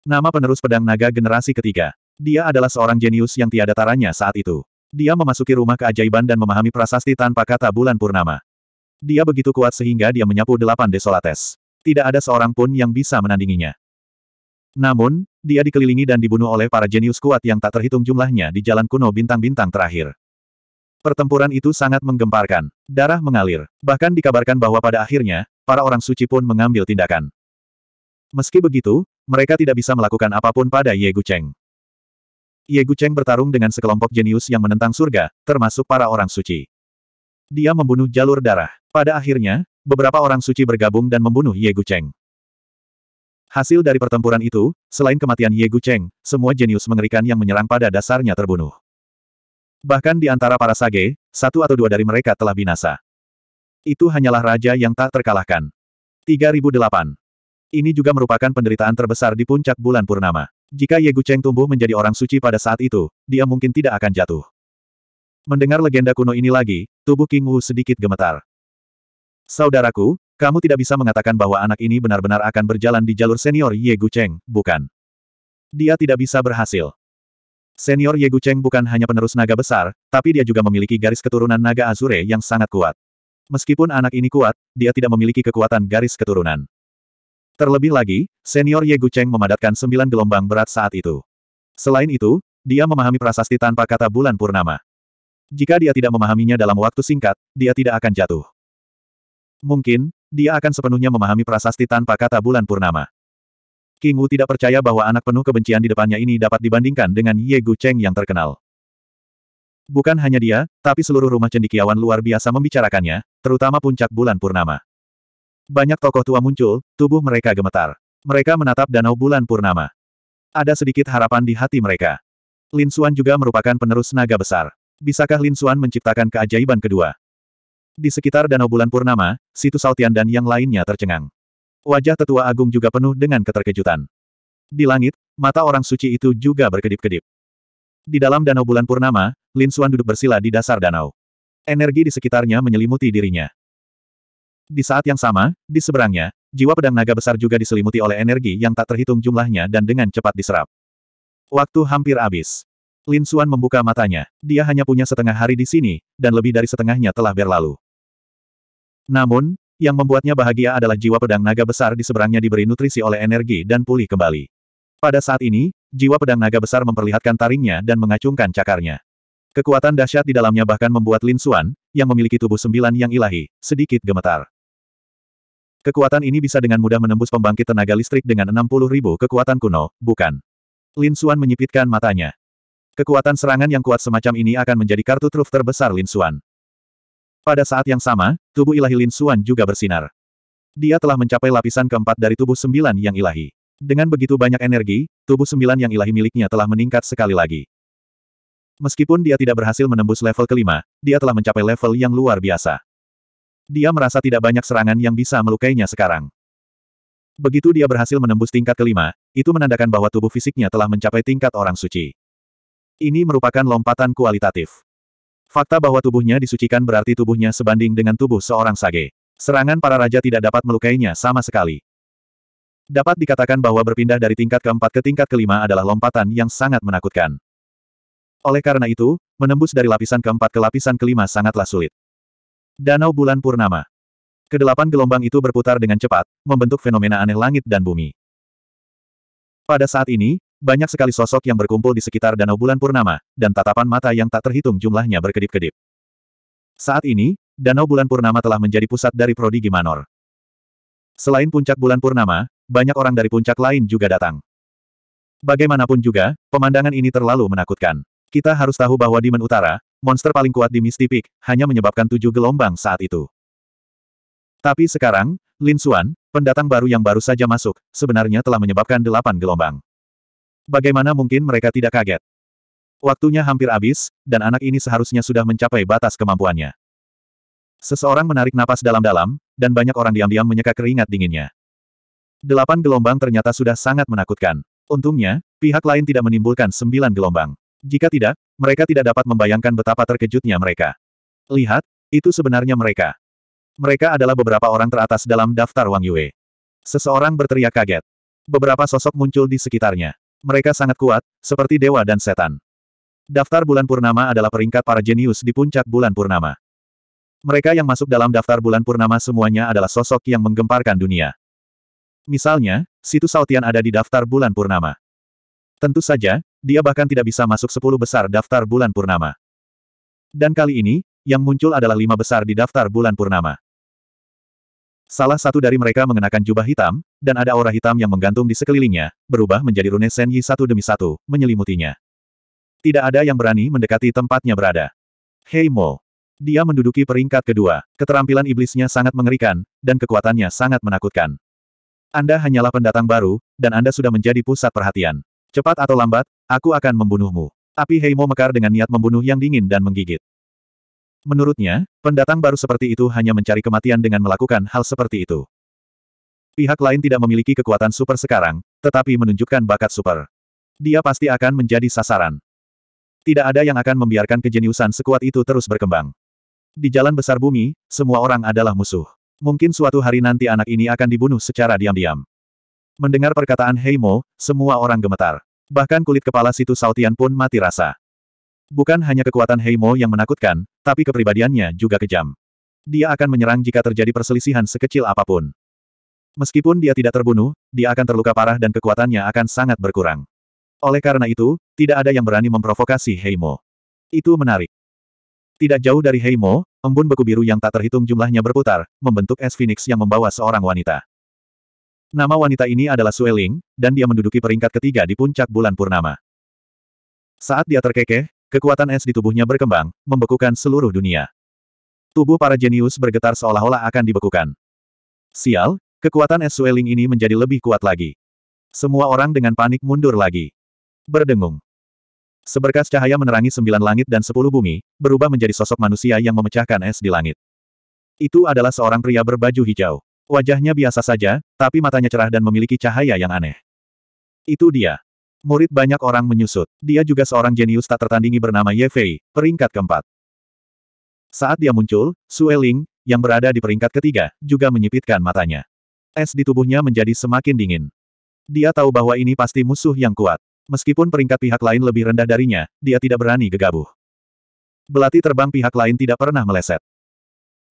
Nama penerus pedang naga generasi ketiga. Dia adalah seorang jenius yang tiada taranya saat itu. Dia memasuki rumah keajaiban dan memahami prasasti tanpa kata bulan purnama. Dia begitu kuat sehingga dia menyapu delapan desolates. Tidak ada seorang pun yang bisa menandinginya. Namun, dia dikelilingi dan dibunuh oleh para jenius kuat yang tak terhitung jumlahnya di jalan kuno bintang-bintang terakhir. Pertempuran itu sangat menggemparkan. Darah mengalir. Bahkan dikabarkan bahwa pada akhirnya, para orang suci pun mengambil tindakan. Meski begitu, mereka tidak bisa melakukan apapun pada Ye Gucheng. Ye Gucheng bertarung dengan sekelompok jenius yang menentang surga, termasuk para orang suci dia membunuh jalur darah. Pada akhirnya, beberapa orang suci bergabung dan membunuh Ye Cheng. Hasil dari pertempuran itu, selain kematian Ye Cheng, semua jenius mengerikan yang menyerang pada dasarnya terbunuh. Bahkan di antara para sage, satu atau dua dari mereka telah binasa. Itu hanyalah raja yang tak terkalahkan. 3008. Ini juga merupakan penderitaan terbesar di puncak bulan purnama. Jika Ye Cheng tumbuh menjadi orang suci pada saat itu, dia mungkin tidak akan jatuh. Mendengar legenda kuno ini lagi, tubuh King Wu sedikit gemetar. Saudaraku, kamu tidak bisa mengatakan bahwa anak ini benar-benar akan berjalan di jalur senior Ye Gu Cheng, bukan? Dia tidak bisa berhasil. Senior Ye Gu Cheng bukan hanya penerus naga besar, tapi dia juga memiliki garis keturunan naga Azure yang sangat kuat. Meskipun anak ini kuat, dia tidak memiliki kekuatan garis keturunan. Terlebih lagi, senior Ye Gu Cheng memadatkan sembilan gelombang berat saat itu. Selain itu, dia memahami prasasti tanpa kata bulan purnama. Jika dia tidak memahaminya dalam waktu singkat, dia tidak akan jatuh. Mungkin, dia akan sepenuhnya memahami prasasti tanpa kata bulan purnama. King Wu tidak percaya bahwa anak penuh kebencian di depannya ini dapat dibandingkan dengan Ye Gu Cheng yang terkenal. Bukan hanya dia, tapi seluruh rumah cendikiawan luar biasa membicarakannya, terutama puncak bulan purnama. Banyak tokoh tua muncul, tubuh mereka gemetar. Mereka menatap danau bulan purnama. Ada sedikit harapan di hati mereka. Lin Xuan juga merupakan penerus naga besar. Bisakah Lin Xuan menciptakan keajaiban kedua? Di sekitar Danau Bulan Purnama, Situ Saltian dan yang lainnya tercengang. Wajah tetua agung juga penuh dengan keterkejutan. Di langit, mata orang suci itu juga berkedip-kedip. Di dalam Danau Bulan Purnama, Lin Xuan duduk bersila di dasar danau. Energi di sekitarnya menyelimuti dirinya. Di saat yang sama, di seberangnya, jiwa pedang naga besar juga diselimuti oleh energi yang tak terhitung jumlahnya dan dengan cepat diserap. Waktu hampir habis. Lin Suan membuka matanya. Dia hanya punya setengah hari di sini, dan lebih dari setengahnya telah berlalu. Namun, yang membuatnya bahagia adalah jiwa pedang naga besar di seberangnya diberi nutrisi oleh energi dan pulih kembali. Pada saat ini, jiwa pedang naga besar memperlihatkan taringnya dan mengacungkan cakarnya. Kekuatan dahsyat di dalamnya bahkan membuat Lin Suan, yang memiliki tubuh sembilan yang ilahi, sedikit gemetar. Kekuatan ini bisa dengan mudah menembus pembangkit tenaga listrik dengan 60 kekuatan kuno, bukan? Lin Suan menyipitkan matanya. Kekuatan serangan yang kuat semacam ini akan menjadi kartu truf terbesar Lin Xuan. Pada saat yang sama, tubuh ilahi Lin Xuan juga bersinar. Dia telah mencapai lapisan keempat dari tubuh sembilan yang ilahi. Dengan begitu banyak energi, tubuh sembilan yang ilahi miliknya telah meningkat sekali lagi. Meskipun dia tidak berhasil menembus level kelima, dia telah mencapai level yang luar biasa. Dia merasa tidak banyak serangan yang bisa melukainya sekarang. Begitu dia berhasil menembus tingkat kelima, itu menandakan bahwa tubuh fisiknya telah mencapai tingkat orang suci. Ini merupakan lompatan kualitatif. Fakta bahwa tubuhnya disucikan berarti tubuhnya sebanding dengan tubuh seorang sage. Serangan para raja tidak dapat melukainya sama sekali. Dapat dikatakan bahwa berpindah dari tingkat keempat ke tingkat kelima adalah lompatan yang sangat menakutkan. Oleh karena itu, menembus dari lapisan keempat ke lapisan kelima sangatlah sulit. Danau Bulan Purnama. Kedelapan gelombang itu berputar dengan cepat, membentuk fenomena aneh langit dan bumi. Pada saat ini, banyak sekali sosok yang berkumpul di sekitar danau bulan purnama, dan tatapan mata yang tak terhitung jumlahnya berkedip-kedip. Saat ini, danau bulan purnama telah menjadi pusat dari prodigi manor. Selain puncak bulan purnama, banyak orang dari puncak lain juga datang. Bagaimanapun juga, pemandangan ini terlalu menakutkan. Kita harus tahu bahwa Demon Utara, monster paling kuat di Misty Peak, hanya menyebabkan tujuh gelombang saat itu. Tapi sekarang, Lin Xuan, pendatang baru yang baru saja masuk, sebenarnya telah menyebabkan delapan gelombang. Bagaimana mungkin mereka tidak kaget? Waktunya hampir habis, dan anak ini seharusnya sudah mencapai batas kemampuannya. Seseorang menarik napas dalam-dalam, dan banyak orang diam-diam menyeka keringat dinginnya. Delapan gelombang ternyata sudah sangat menakutkan. Untungnya, pihak lain tidak menimbulkan sembilan gelombang. Jika tidak, mereka tidak dapat membayangkan betapa terkejutnya mereka. Lihat, itu sebenarnya mereka. Mereka adalah beberapa orang teratas dalam daftar Wang Yue. Seseorang berteriak kaget. Beberapa sosok muncul di sekitarnya. Mereka sangat kuat, seperti dewa dan setan. Daftar bulan purnama adalah peringkat para jenius di puncak bulan purnama. Mereka yang masuk dalam daftar bulan purnama semuanya adalah sosok yang menggemparkan dunia. Misalnya, Situ Sautian ada di daftar bulan purnama. Tentu saja, dia bahkan tidak bisa masuk 10 besar daftar bulan purnama. Dan kali ini, yang muncul adalah lima besar di daftar bulan purnama. Salah satu dari mereka mengenakan jubah hitam, dan ada aura hitam yang menggantung di sekelilingnya, berubah menjadi rune Senyi satu demi satu, menyelimutinya. Tidak ada yang berani mendekati tempatnya berada. Hei Mo! Dia menduduki peringkat kedua, keterampilan iblisnya sangat mengerikan, dan kekuatannya sangat menakutkan. Anda hanyalah pendatang baru, dan Anda sudah menjadi pusat perhatian. Cepat atau lambat, aku akan membunuhmu. Api Heimo mekar dengan niat membunuh yang dingin dan menggigit. Menurutnya, pendatang baru seperti itu hanya mencari kematian dengan melakukan hal seperti itu. Pihak lain tidak memiliki kekuatan super sekarang, tetapi menunjukkan bakat super. Dia pasti akan menjadi sasaran. Tidak ada yang akan membiarkan kejeniusan sekuat itu terus berkembang. Di jalan besar bumi, semua orang adalah musuh. Mungkin suatu hari nanti anak ini akan dibunuh secara diam-diam. Mendengar perkataan Heimo, semua orang gemetar. Bahkan kulit kepala situ Sautian pun mati rasa. Bukan hanya kekuatan Heimo yang menakutkan, tapi kepribadiannya juga kejam. Dia akan menyerang jika terjadi perselisihan sekecil apapun. Meskipun dia tidak terbunuh, dia akan terluka parah dan kekuatannya akan sangat berkurang. Oleh karena itu, tidak ada yang berani memprovokasi Heimo. Itu menarik. Tidak jauh dari Heimo, embun beku biru yang tak terhitung jumlahnya berputar, membentuk es phoenix yang membawa seorang wanita. Nama wanita ini adalah Sueling, dan dia menduduki peringkat ketiga di puncak bulan purnama. Saat dia terkekeh, Kekuatan es di tubuhnya berkembang, membekukan seluruh dunia. Tubuh para jenius bergetar seolah-olah akan dibekukan. Sial, kekuatan es Sueling ini menjadi lebih kuat lagi. Semua orang dengan panik mundur lagi. Berdengung. Seberkas cahaya menerangi sembilan langit dan sepuluh bumi, berubah menjadi sosok manusia yang memecahkan es di langit. Itu adalah seorang pria berbaju hijau. Wajahnya biasa saja, tapi matanya cerah dan memiliki cahaya yang aneh. Itu dia. Murid banyak orang menyusut. Dia juga seorang jenius tak tertandingi bernama Ye Fei, peringkat keempat. Saat dia muncul, Sue Ling, yang berada di peringkat ketiga, juga menyipitkan matanya. Es di tubuhnya menjadi semakin dingin. Dia tahu bahwa ini pasti musuh yang kuat. Meskipun peringkat pihak lain lebih rendah darinya, dia tidak berani gegabah. Belati terbang pihak lain tidak pernah meleset.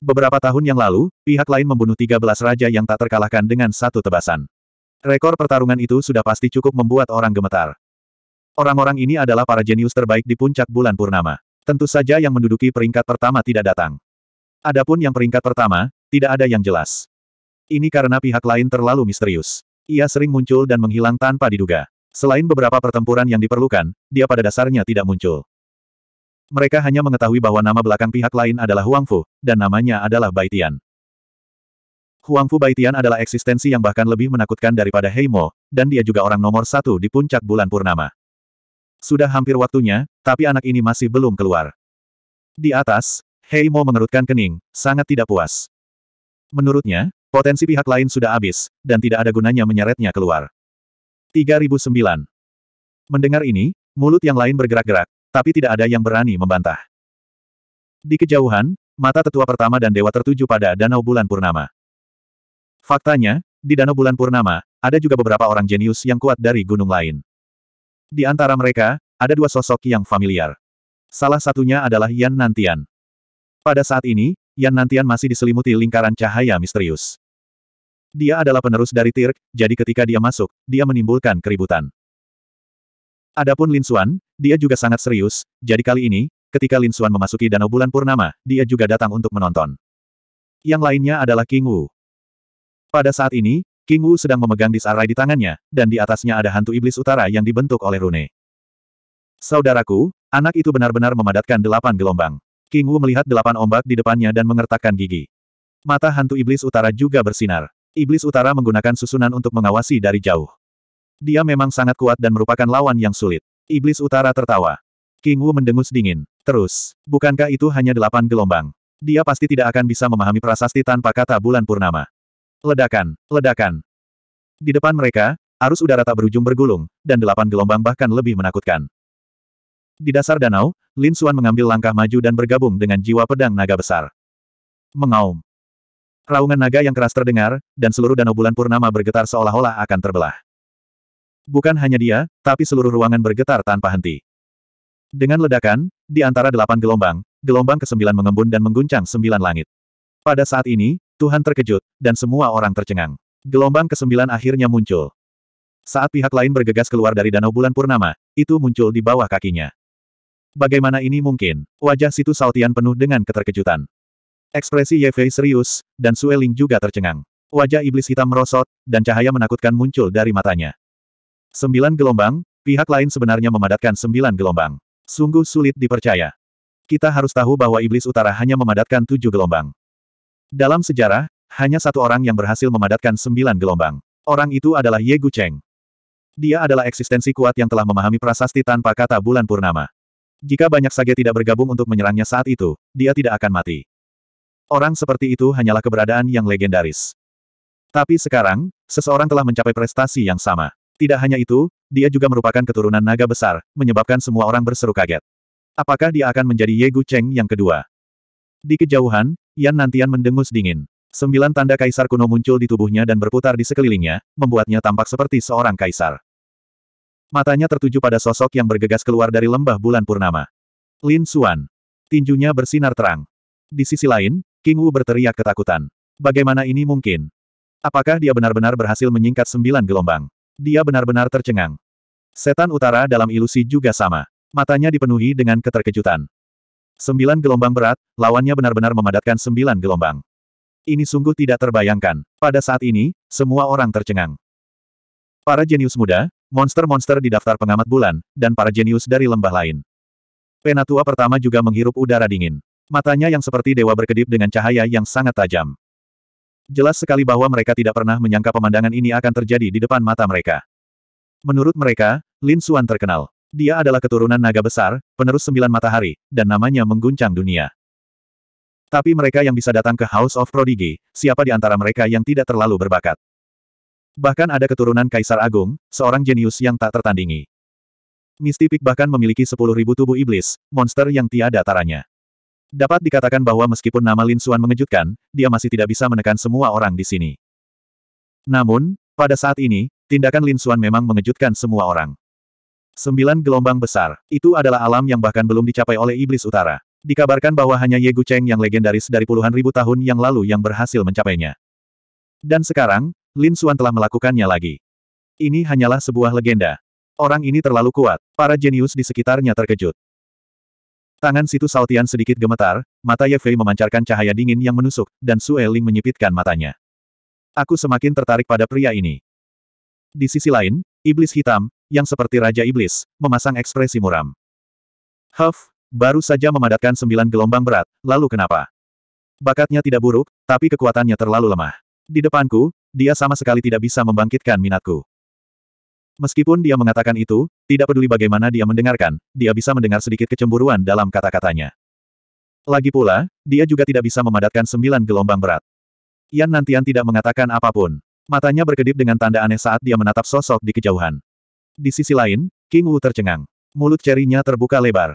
Beberapa tahun yang lalu, pihak lain membunuh 13 raja yang tak terkalahkan dengan satu tebasan. Rekor pertarungan itu sudah pasti cukup membuat orang gemetar. Orang-orang ini adalah para jenius terbaik di puncak bulan purnama. Tentu saja yang menduduki peringkat pertama tidak datang. Adapun yang peringkat pertama, tidak ada yang jelas. Ini karena pihak lain terlalu misterius. Ia sering muncul dan menghilang tanpa diduga. Selain beberapa pertempuran yang diperlukan, dia pada dasarnya tidak muncul. Mereka hanya mengetahui bahwa nama belakang pihak lain adalah Huangfu dan namanya adalah Baitian. Huangfu Baitian adalah eksistensi yang bahkan lebih menakutkan daripada Heimo, dan dia juga orang nomor satu di puncak bulan purnama. Sudah hampir waktunya, tapi anak ini masih belum keluar. Di atas, Heimo mengerutkan kening, sangat tidak puas. Menurutnya, potensi pihak lain sudah habis, dan tidak ada gunanya menyeretnya keluar. 3009. Mendengar ini, mulut yang lain bergerak-gerak, tapi tidak ada yang berani membantah. Di kejauhan, mata tetua pertama dan dewa tertuju pada danau bulan purnama. Faktanya, di Danau Bulan Purnama, ada juga beberapa orang jenius yang kuat dari gunung lain. Di antara mereka, ada dua sosok yang familiar. Salah satunya adalah Yan Nantian. Pada saat ini, Yan Nantian masih diselimuti lingkaran cahaya misterius. Dia adalah penerus dari Tirk, jadi ketika dia masuk, dia menimbulkan keributan. Adapun Lin Xuan, dia juga sangat serius, jadi kali ini, ketika Lin Xuan memasuki Danau Bulan Purnama, dia juga datang untuk menonton. Yang lainnya adalah King Wu. Pada saat ini, King Wu sedang memegang disarai di tangannya, dan di atasnya ada hantu iblis utara yang dibentuk oleh rune. Saudaraku, anak itu benar-benar memadatkan delapan gelombang. King Wu melihat delapan ombak di depannya dan mengertakkan gigi. Mata hantu iblis utara juga bersinar. Iblis utara menggunakan susunan untuk mengawasi dari jauh. Dia memang sangat kuat dan merupakan lawan yang sulit. Iblis utara tertawa. King Wu mendengus dingin. Terus, bukankah itu hanya delapan gelombang? Dia pasti tidak akan bisa memahami prasasti tanpa kata bulan purnama. Ledakan, ledakan. Di depan mereka, arus udara tak berujung bergulung, dan delapan gelombang bahkan lebih menakutkan. Di dasar danau, Lin Xuan mengambil langkah maju dan bergabung dengan jiwa pedang naga besar. Mengaum. Raungan naga yang keras terdengar, dan seluruh danau bulan purnama bergetar seolah-olah akan terbelah. Bukan hanya dia, tapi seluruh ruangan bergetar tanpa henti. Dengan ledakan, di antara delapan gelombang, gelombang kesembilan mengembun dan mengguncang sembilan langit. Pada saat ini, Tuhan terkejut, dan semua orang tercengang. Gelombang kesembilan akhirnya muncul. Saat pihak lain bergegas keluar dari danau bulan purnama, itu muncul di bawah kakinya. Bagaimana ini mungkin? Wajah situ Saltian penuh dengan keterkejutan. Ekspresi Ye serius, dan Sueling juga tercengang. Wajah iblis hitam merosot, dan cahaya menakutkan muncul dari matanya. Sembilan gelombang, pihak lain sebenarnya memadatkan sembilan gelombang. Sungguh sulit dipercaya. Kita harus tahu bahwa iblis utara hanya memadatkan tujuh gelombang. Dalam sejarah, hanya satu orang yang berhasil memadatkan sembilan gelombang. Orang itu adalah Ye Gu Cheng. Dia adalah eksistensi kuat yang telah memahami prasasti tanpa kata bulan purnama. Jika banyak sage tidak bergabung untuk menyerangnya saat itu, dia tidak akan mati. Orang seperti itu hanyalah keberadaan yang legendaris. Tapi sekarang, seseorang telah mencapai prestasi yang sama. Tidak hanya itu, dia juga merupakan keturunan naga besar, menyebabkan semua orang berseru kaget. Apakah dia akan menjadi Ye Gu Cheng yang kedua? Di kejauhan, Yan Nantian mendengus dingin. Sembilan tanda kaisar kuno muncul di tubuhnya dan berputar di sekelilingnya, membuatnya tampak seperti seorang kaisar. Matanya tertuju pada sosok yang bergegas keluar dari lembah bulan purnama. Lin Xuan. Tinjunya bersinar terang. Di sisi lain, King Wu berteriak ketakutan. Bagaimana ini mungkin? Apakah dia benar-benar berhasil menyingkat sembilan gelombang? Dia benar-benar tercengang. Setan utara dalam ilusi juga sama. Matanya dipenuhi dengan keterkejutan. Sembilan gelombang berat, lawannya benar-benar memadatkan sembilan gelombang. Ini sungguh tidak terbayangkan. Pada saat ini, semua orang tercengang. Para jenius muda, monster-monster di daftar pengamat bulan, dan para jenius dari lembah lain. Penatua pertama juga menghirup udara dingin. Matanya yang seperti dewa berkedip dengan cahaya yang sangat tajam. Jelas sekali bahwa mereka tidak pernah menyangka pemandangan ini akan terjadi di depan mata mereka. Menurut mereka, Lin Xuan terkenal. Dia adalah keturunan naga besar, penerus sembilan matahari, dan namanya mengguncang dunia. Tapi mereka yang bisa datang ke House of Prodigy, siapa di antara mereka yang tidak terlalu berbakat? Bahkan ada keturunan Kaisar Agung, seorang jenius yang tak tertandingi. Mistipik bahkan memiliki sepuluh ribu tubuh iblis, monster yang tiada taranya. Dapat dikatakan bahwa meskipun nama Lin Xuan mengejutkan, dia masih tidak bisa menekan semua orang di sini. Namun, pada saat ini, tindakan Lin Xuan memang mengejutkan semua orang. Sembilan gelombang besar. Itu adalah alam yang bahkan belum dicapai oleh Iblis Utara. Dikabarkan bahwa hanya Ye Gu Cheng yang legendaris dari puluhan ribu tahun yang lalu yang berhasil mencapainya. Dan sekarang, Lin Xuan telah melakukannya lagi. Ini hanyalah sebuah legenda. Orang ini terlalu kuat. Para jenius di sekitarnya terkejut. Tangan situ Saltian sedikit gemetar, mata Ye Fei memancarkan cahaya dingin yang menusuk, dan Sue Ling menyipitkan matanya. Aku semakin tertarik pada pria ini. Di sisi lain, Iblis Hitam, yang seperti Raja Iblis, memasang ekspresi muram. Huff, baru saja memadatkan sembilan gelombang berat, lalu kenapa? Bakatnya tidak buruk, tapi kekuatannya terlalu lemah. Di depanku, dia sama sekali tidak bisa membangkitkan minatku. Meskipun dia mengatakan itu, tidak peduli bagaimana dia mendengarkan, dia bisa mendengar sedikit kecemburuan dalam kata-katanya. Lagi pula, dia juga tidak bisa memadatkan sembilan gelombang berat. Yan Nantian tidak mengatakan apapun. Matanya berkedip dengan tanda aneh saat dia menatap sosok di kejauhan. Di sisi lain, King Wu tercengang. Mulut cerinya terbuka lebar.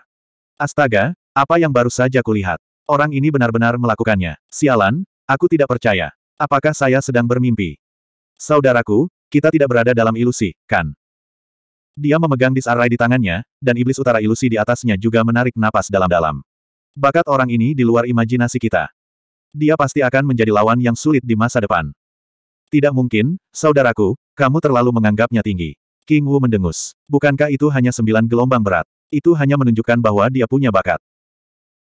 Astaga, apa yang baru saja kulihat? Orang ini benar-benar melakukannya. Sialan, aku tidak percaya. Apakah saya sedang bermimpi? Saudaraku, kita tidak berada dalam ilusi, kan? Dia memegang disarai di tangannya, dan iblis utara ilusi di atasnya juga menarik napas dalam-dalam. Bakat orang ini di luar imajinasi kita. Dia pasti akan menjadi lawan yang sulit di masa depan. Tidak mungkin, saudaraku, kamu terlalu menganggapnya tinggi. King Wu mendengus. Bukankah itu hanya sembilan gelombang berat? Itu hanya menunjukkan bahwa dia punya bakat.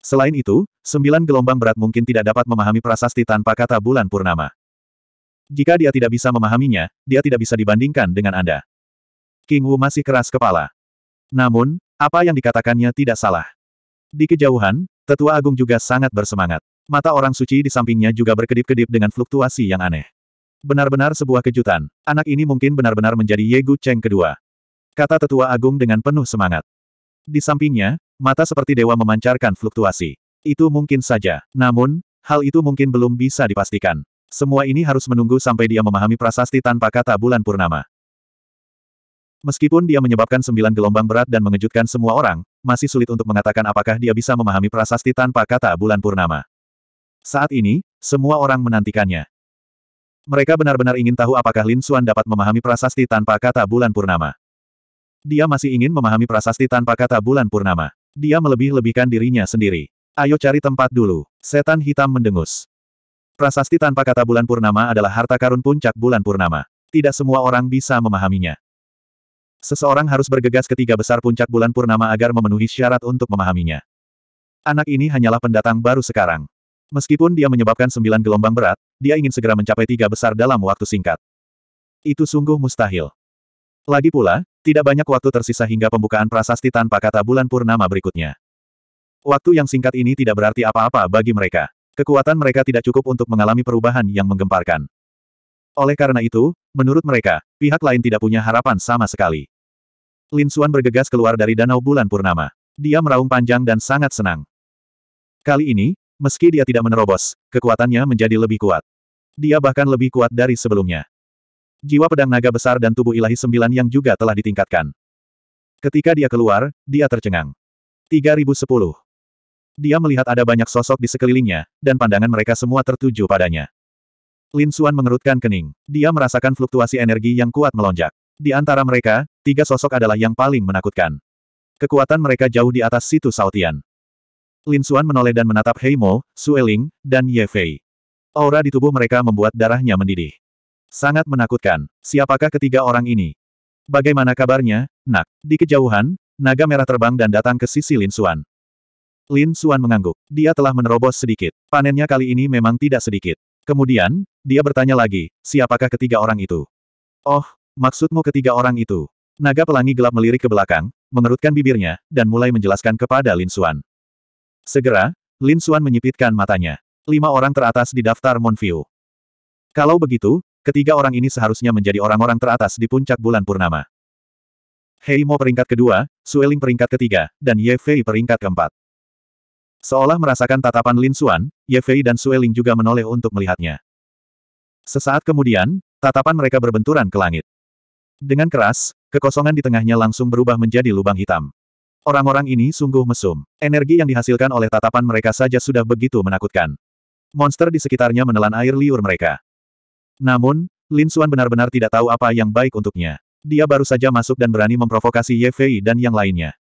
Selain itu, sembilan gelombang berat mungkin tidak dapat memahami prasasti tanpa kata bulan purnama. Jika dia tidak bisa memahaminya, dia tidak bisa dibandingkan dengan Anda. King Wu masih keras kepala. Namun, apa yang dikatakannya tidak salah. Di kejauhan, tetua agung juga sangat bersemangat. Mata orang suci di sampingnya juga berkedip-kedip dengan fluktuasi yang aneh. Benar-benar sebuah kejutan. Anak ini mungkin benar-benar menjadi Yegu Cheng kedua. Kata tetua agung dengan penuh semangat. Di sampingnya, mata seperti dewa memancarkan fluktuasi. Itu mungkin saja. Namun, hal itu mungkin belum bisa dipastikan. Semua ini harus menunggu sampai dia memahami prasasti tanpa kata bulan purnama. Meskipun dia menyebabkan sembilan gelombang berat dan mengejutkan semua orang, masih sulit untuk mengatakan apakah dia bisa memahami prasasti tanpa kata bulan purnama. Saat ini, semua orang menantikannya. Mereka benar-benar ingin tahu apakah Lin Xuan dapat memahami prasasti tanpa kata bulan purnama. Dia masih ingin memahami prasasti tanpa kata bulan purnama. Dia melebih-lebihkan dirinya sendiri. Ayo cari tempat dulu. Setan hitam mendengus. Prasasti tanpa kata bulan purnama adalah harta karun puncak bulan purnama. Tidak semua orang bisa memahaminya. Seseorang harus bergegas ke tiga besar puncak bulan purnama agar memenuhi syarat untuk memahaminya. Anak ini hanyalah pendatang baru sekarang. Meskipun dia menyebabkan sembilan gelombang berat, dia ingin segera mencapai tiga besar dalam waktu singkat. Itu sungguh mustahil. Lagi pula, tidak banyak waktu tersisa hingga pembukaan prasasti tanpa kata bulan purnama berikutnya. Waktu yang singkat ini tidak berarti apa-apa bagi mereka. Kekuatan mereka tidak cukup untuk mengalami perubahan yang menggemparkan. Oleh karena itu, menurut mereka, pihak lain tidak punya harapan sama sekali. Lin Xuan bergegas keluar dari danau bulan purnama. Dia meraung panjang dan sangat senang. Kali ini, Meski dia tidak menerobos, kekuatannya menjadi lebih kuat. Dia bahkan lebih kuat dari sebelumnya. Jiwa pedang naga besar dan tubuh ilahi sembilan yang juga telah ditingkatkan. Ketika dia keluar, dia tercengang. 3010. Dia melihat ada banyak sosok di sekelilingnya, dan pandangan mereka semua tertuju padanya. Lin Xuan mengerutkan kening. Dia merasakan fluktuasi energi yang kuat melonjak. Di antara mereka, tiga sosok adalah yang paling menakutkan. Kekuatan mereka jauh di atas situ Sautian. Lin Xuan menoleh dan menatap Hei Mo, Sue dan Ye Fei. Aura di tubuh mereka membuat darahnya mendidih. Sangat menakutkan. Siapakah ketiga orang ini? Bagaimana kabarnya, nak? Di kejauhan, naga merah terbang dan datang ke sisi Lin Xuan. Lin Xuan mengangguk. Dia telah menerobos sedikit. Panennya kali ini memang tidak sedikit. Kemudian, dia bertanya lagi, siapakah ketiga orang itu? Oh, maksudmu ketiga orang itu? Naga pelangi gelap melirik ke belakang, mengerutkan bibirnya, dan mulai menjelaskan kepada Lin Xuan. Segera, Lin Suan menyipitkan matanya. Lima orang teratas di daftar Monfiu. Kalau begitu, ketiga orang ini seharusnya menjadi orang-orang teratas di puncak bulan purnama. Hei Mo peringkat kedua, Sueling peringkat ketiga, dan Ye Fei peringkat keempat. Seolah merasakan tatapan Lin Suan, Ye Fei dan Sueling juga menoleh untuk melihatnya. Sesaat kemudian, tatapan mereka berbenturan ke langit. Dengan keras, kekosongan di tengahnya langsung berubah menjadi lubang hitam. Orang-orang ini sungguh mesum. Energi yang dihasilkan oleh tatapan mereka saja sudah begitu menakutkan. Monster di sekitarnya menelan air liur mereka. Namun, Lin Xuan benar-benar tidak tahu apa yang baik untuknya. Dia baru saja masuk dan berani memprovokasi Ye Fei dan yang lainnya.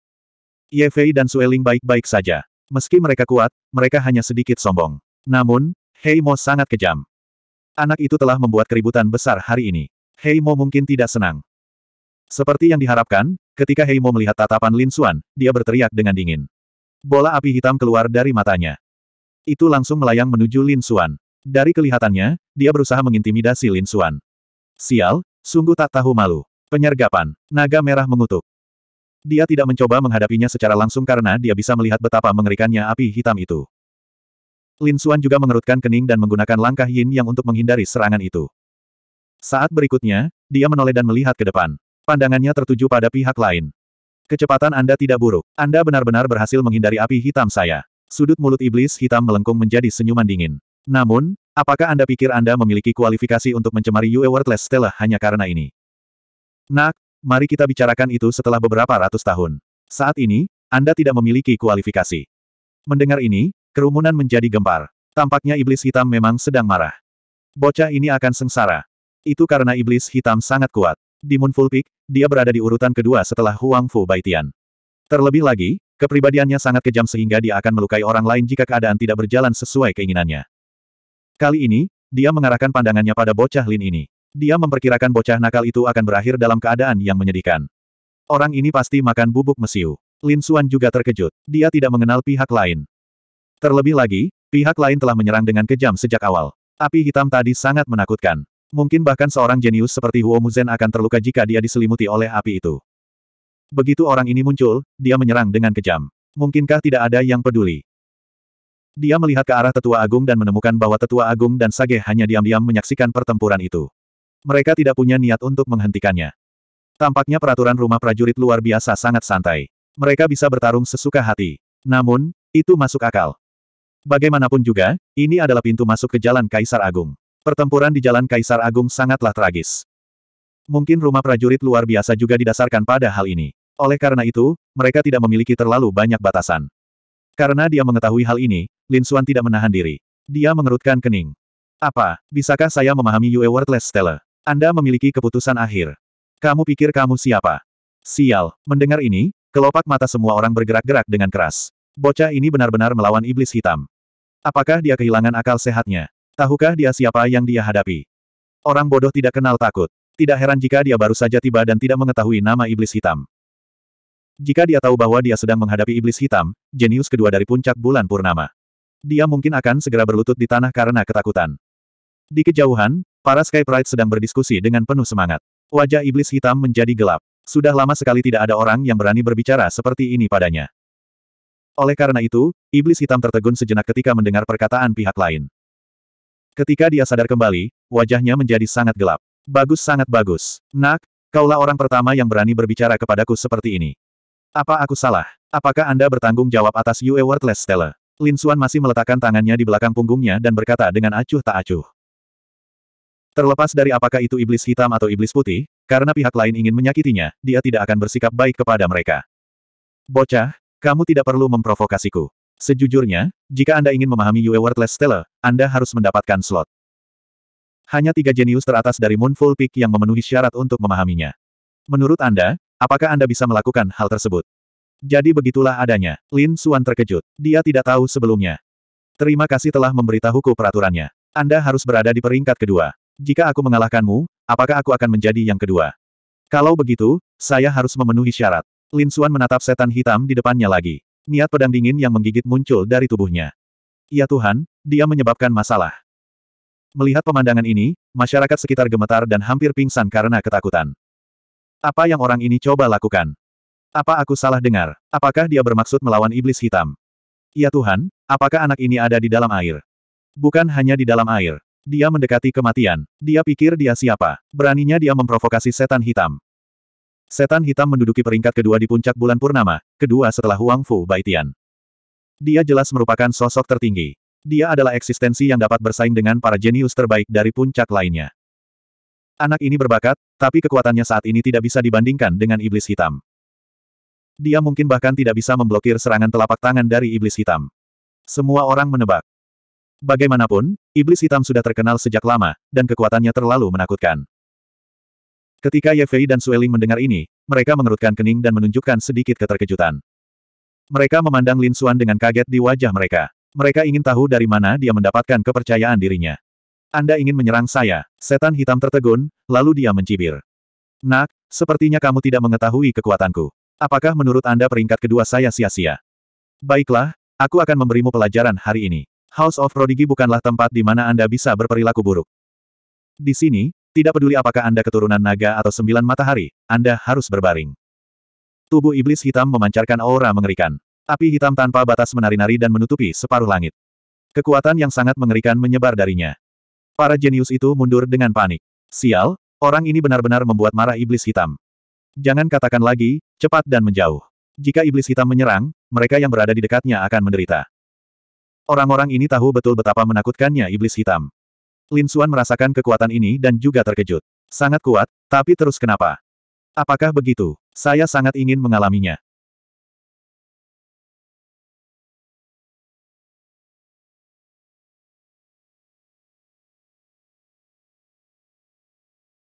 Ye Fei dan Sueling baik-baik saja. Meski mereka kuat, mereka hanya sedikit sombong. Namun, Hei Mo sangat kejam. Anak itu telah membuat keributan besar hari ini. Hei Mo mungkin tidak senang. Seperti yang diharapkan, Ketika Heimo melihat tatapan Lin Xuan, dia berteriak dengan dingin. Bola api hitam keluar dari matanya. Itu langsung melayang menuju Lin Xuan. Dari kelihatannya, dia berusaha mengintimidasi Lin Xuan. Sial, sungguh tak tahu malu. Penyergapan, naga merah mengutuk. Dia tidak mencoba menghadapinya secara langsung karena dia bisa melihat betapa mengerikannya api hitam itu. Lin Xuan juga mengerutkan kening dan menggunakan langkah yin yang untuk menghindari serangan itu. Saat berikutnya, dia menoleh dan melihat ke depan. Pandangannya tertuju pada pihak lain. Kecepatan Anda tidak buruk. Anda benar-benar berhasil menghindari api hitam saya. Sudut mulut iblis hitam melengkung menjadi senyuman dingin. Namun, apakah Anda pikir Anda memiliki kualifikasi untuk mencemari Yue Worthless Stella hanya karena ini? Nak, mari kita bicarakan itu setelah beberapa ratus tahun. Saat ini, Anda tidak memiliki kualifikasi. Mendengar ini, kerumunan menjadi gempar. Tampaknya iblis hitam memang sedang marah. Bocah ini akan sengsara. Itu karena iblis hitam sangat kuat. Di Moonful Peak, dia berada di urutan kedua setelah Huang Fu Baitian. Terlebih lagi, kepribadiannya sangat kejam sehingga dia akan melukai orang lain jika keadaan tidak berjalan sesuai keinginannya. Kali ini, dia mengarahkan pandangannya pada bocah Lin ini. Dia memperkirakan bocah nakal itu akan berakhir dalam keadaan yang menyedihkan. Orang ini pasti makan bubuk mesiu. Lin Suan juga terkejut. Dia tidak mengenal pihak lain. Terlebih lagi, pihak lain telah menyerang dengan kejam sejak awal. Api hitam tadi sangat menakutkan. Mungkin bahkan seorang jenius seperti Huo Muzen akan terluka jika dia diselimuti oleh api itu. Begitu orang ini muncul, dia menyerang dengan kejam. Mungkinkah tidak ada yang peduli? Dia melihat ke arah tetua agung dan menemukan bahwa tetua agung dan Sage hanya diam-diam menyaksikan pertempuran itu. Mereka tidak punya niat untuk menghentikannya. Tampaknya peraturan rumah prajurit luar biasa sangat santai. Mereka bisa bertarung sesuka hati. Namun, itu masuk akal. Bagaimanapun juga, ini adalah pintu masuk ke jalan Kaisar Agung. Pertempuran di Jalan Kaisar Agung sangatlah tragis. Mungkin rumah prajurit luar biasa juga didasarkan pada hal ini. Oleh karena itu, mereka tidak memiliki terlalu banyak batasan. Karena dia mengetahui hal ini, Lin Xuan tidak menahan diri. Dia mengerutkan kening. Apa, bisakah saya memahami Yue Worthless Stella? Anda memiliki keputusan akhir. Kamu pikir kamu siapa? Sial, mendengar ini, kelopak mata semua orang bergerak-gerak dengan keras. Bocah ini benar-benar melawan iblis hitam. Apakah dia kehilangan akal sehatnya? Tahukah dia siapa yang dia hadapi? Orang bodoh tidak kenal takut. Tidak heran jika dia baru saja tiba dan tidak mengetahui nama iblis hitam. Jika dia tahu bahwa dia sedang menghadapi iblis hitam, jenius kedua dari puncak bulan purnama. Dia mungkin akan segera berlutut di tanah karena ketakutan. Di kejauhan, para Sky Pride sedang berdiskusi dengan penuh semangat. Wajah iblis hitam menjadi gelap. Sudah lama sekali tidak ada orang yang berani berbicara seperti ini padanya. Oleh karena itu, iblis hitam tertegun sejenak ketika mendengar perkataan pihak lain. Ketika dia sadar kembali, wajahnya menjadi sangat gelap. Bagus sangat bagus. Nak, kaulah orang pertama yang berani berbicara kepadaku seperti ini. Apa aku salah? Apakah Anda bertanggung jawab atas Yue Worthless Stella? Lin Xuan masih meletakkan tangannya di belakang punggungnya dan berkata dengan acuh tak acuh. Terlepas dari apakah itu iblis hitam atau iblis putih, karena pihak lain ingin menyakitinya, dia tidak akan bersikap baik kepada mereka. Bocah, kamu tidak perlu memprovokasiku. Sejujurnya, jika Anda ingin memahami Yue Worthless Stellar, Anda harus mendapatkan slot. Hanya tiga jenius teratas dari Moonful Peak yang memenuhi syarat untuk memahaminya. Menurut Anda, apakah Anda bisa melakukan hal tersebut? Jadi begitulah adanya. Lin Suan terkejut. Dia tidak tahu sebelumnya. Terima kasih telah memberitahuku peraturannya. Anda harus berada di peringkat kedua. Jika aku mengalahkanmu, apakah aku akan menjadi yang kedua? Kalau begitu, saya harus memenuhi syarat. Lin Suan menatap setan hitam di depannya lagi. Niat pedang dingin yang menggigit muncul dari tubuhnya. Ya Tuhan, dia menyebabkan masalah. Melihat pemandangan ini, masyarakat sekitar gemetar dan hampir pingsan karena ketakutan. Apa yang orang ini coba lakukan? Apa aku salah dengar? Apakah dia bermaksud melawan iblis hitam? Ya Tuhan, apakah anak ini ada di dalam air? Bukan hanya di dalam air. Dia mendekati kematian. Dia pikir dia siapa. Beraninya dia memprovokasi setan hitam. Setan hitam menduduki peringkat kedua di puncak bulan purnama, kedua setelah Huang Fu Baitian. Dia jelas merupakan sosok tertinggi. Dia adalah eksistensi yang dapat bersaing dengan para jenius terbaik dari puncak lainnya. Anak ini berbakat, tapi kekuatannya saat ini tidak bisa dibandingkan dengan iblis hitam. Dia mungkin bahkan tidak bisa memblokir serangan telapak tangan dari iblis hitam. Semua orang menebak. Bagaimanapun, iblis hitam sudah terkenal sejak lama, dan kekuatannya terlalu menakutkan. Ketika Ye Fei dan Sueling mendengar ini, mereka mengerutkan kening dan menunjukkan sedikit keterkejutan. Mereka memandang Lin Xuan dengan kaget di wajah mereka. Mereka ingin tahu dari mana dia mendapatkan kepercayaan dirinya. Anda ingin menyerang saya, setan hitam tertegun, lalu dia mencibir. Nak, sepertinya kamu tidak mengetahui kekuatanku. Apakah menurut Anda peringkat kedua saya sia-sia? Baiklah, aku akan memberimu pelajaran hari ini. House of Prodigy bukanlah tempat di mana Anda bisa berperilaku buruk. Di sini, tidak peduli apakah Anda keturunan naga atau sembilan matahari, Anda harus berbaring. Tubuh iblis hitam memancarkan aura mengerikan. Api hitam tanpa batas menari-nari dan menutupi separuh langit. Kekuatan yang sangat mengerikan menyebar darinya. Para jenius itu mundur dengan panik. Sial, orang ini benar-benar membuat marah iblis hitam. Jangan katakan lagi, cepat dan menjauh. Jika iblis hitam menyerang, mereka yang berada di dekatnya akan menderita. Orang-orang ini tahu betul betapa menakutkannya iblis hitam. Lin Suan merasakan kekuatan ini dan juga terkejut. Sangat kuat, tapi terus kenapa? Apakah begitu? Saya sangat ingin mengalaminya.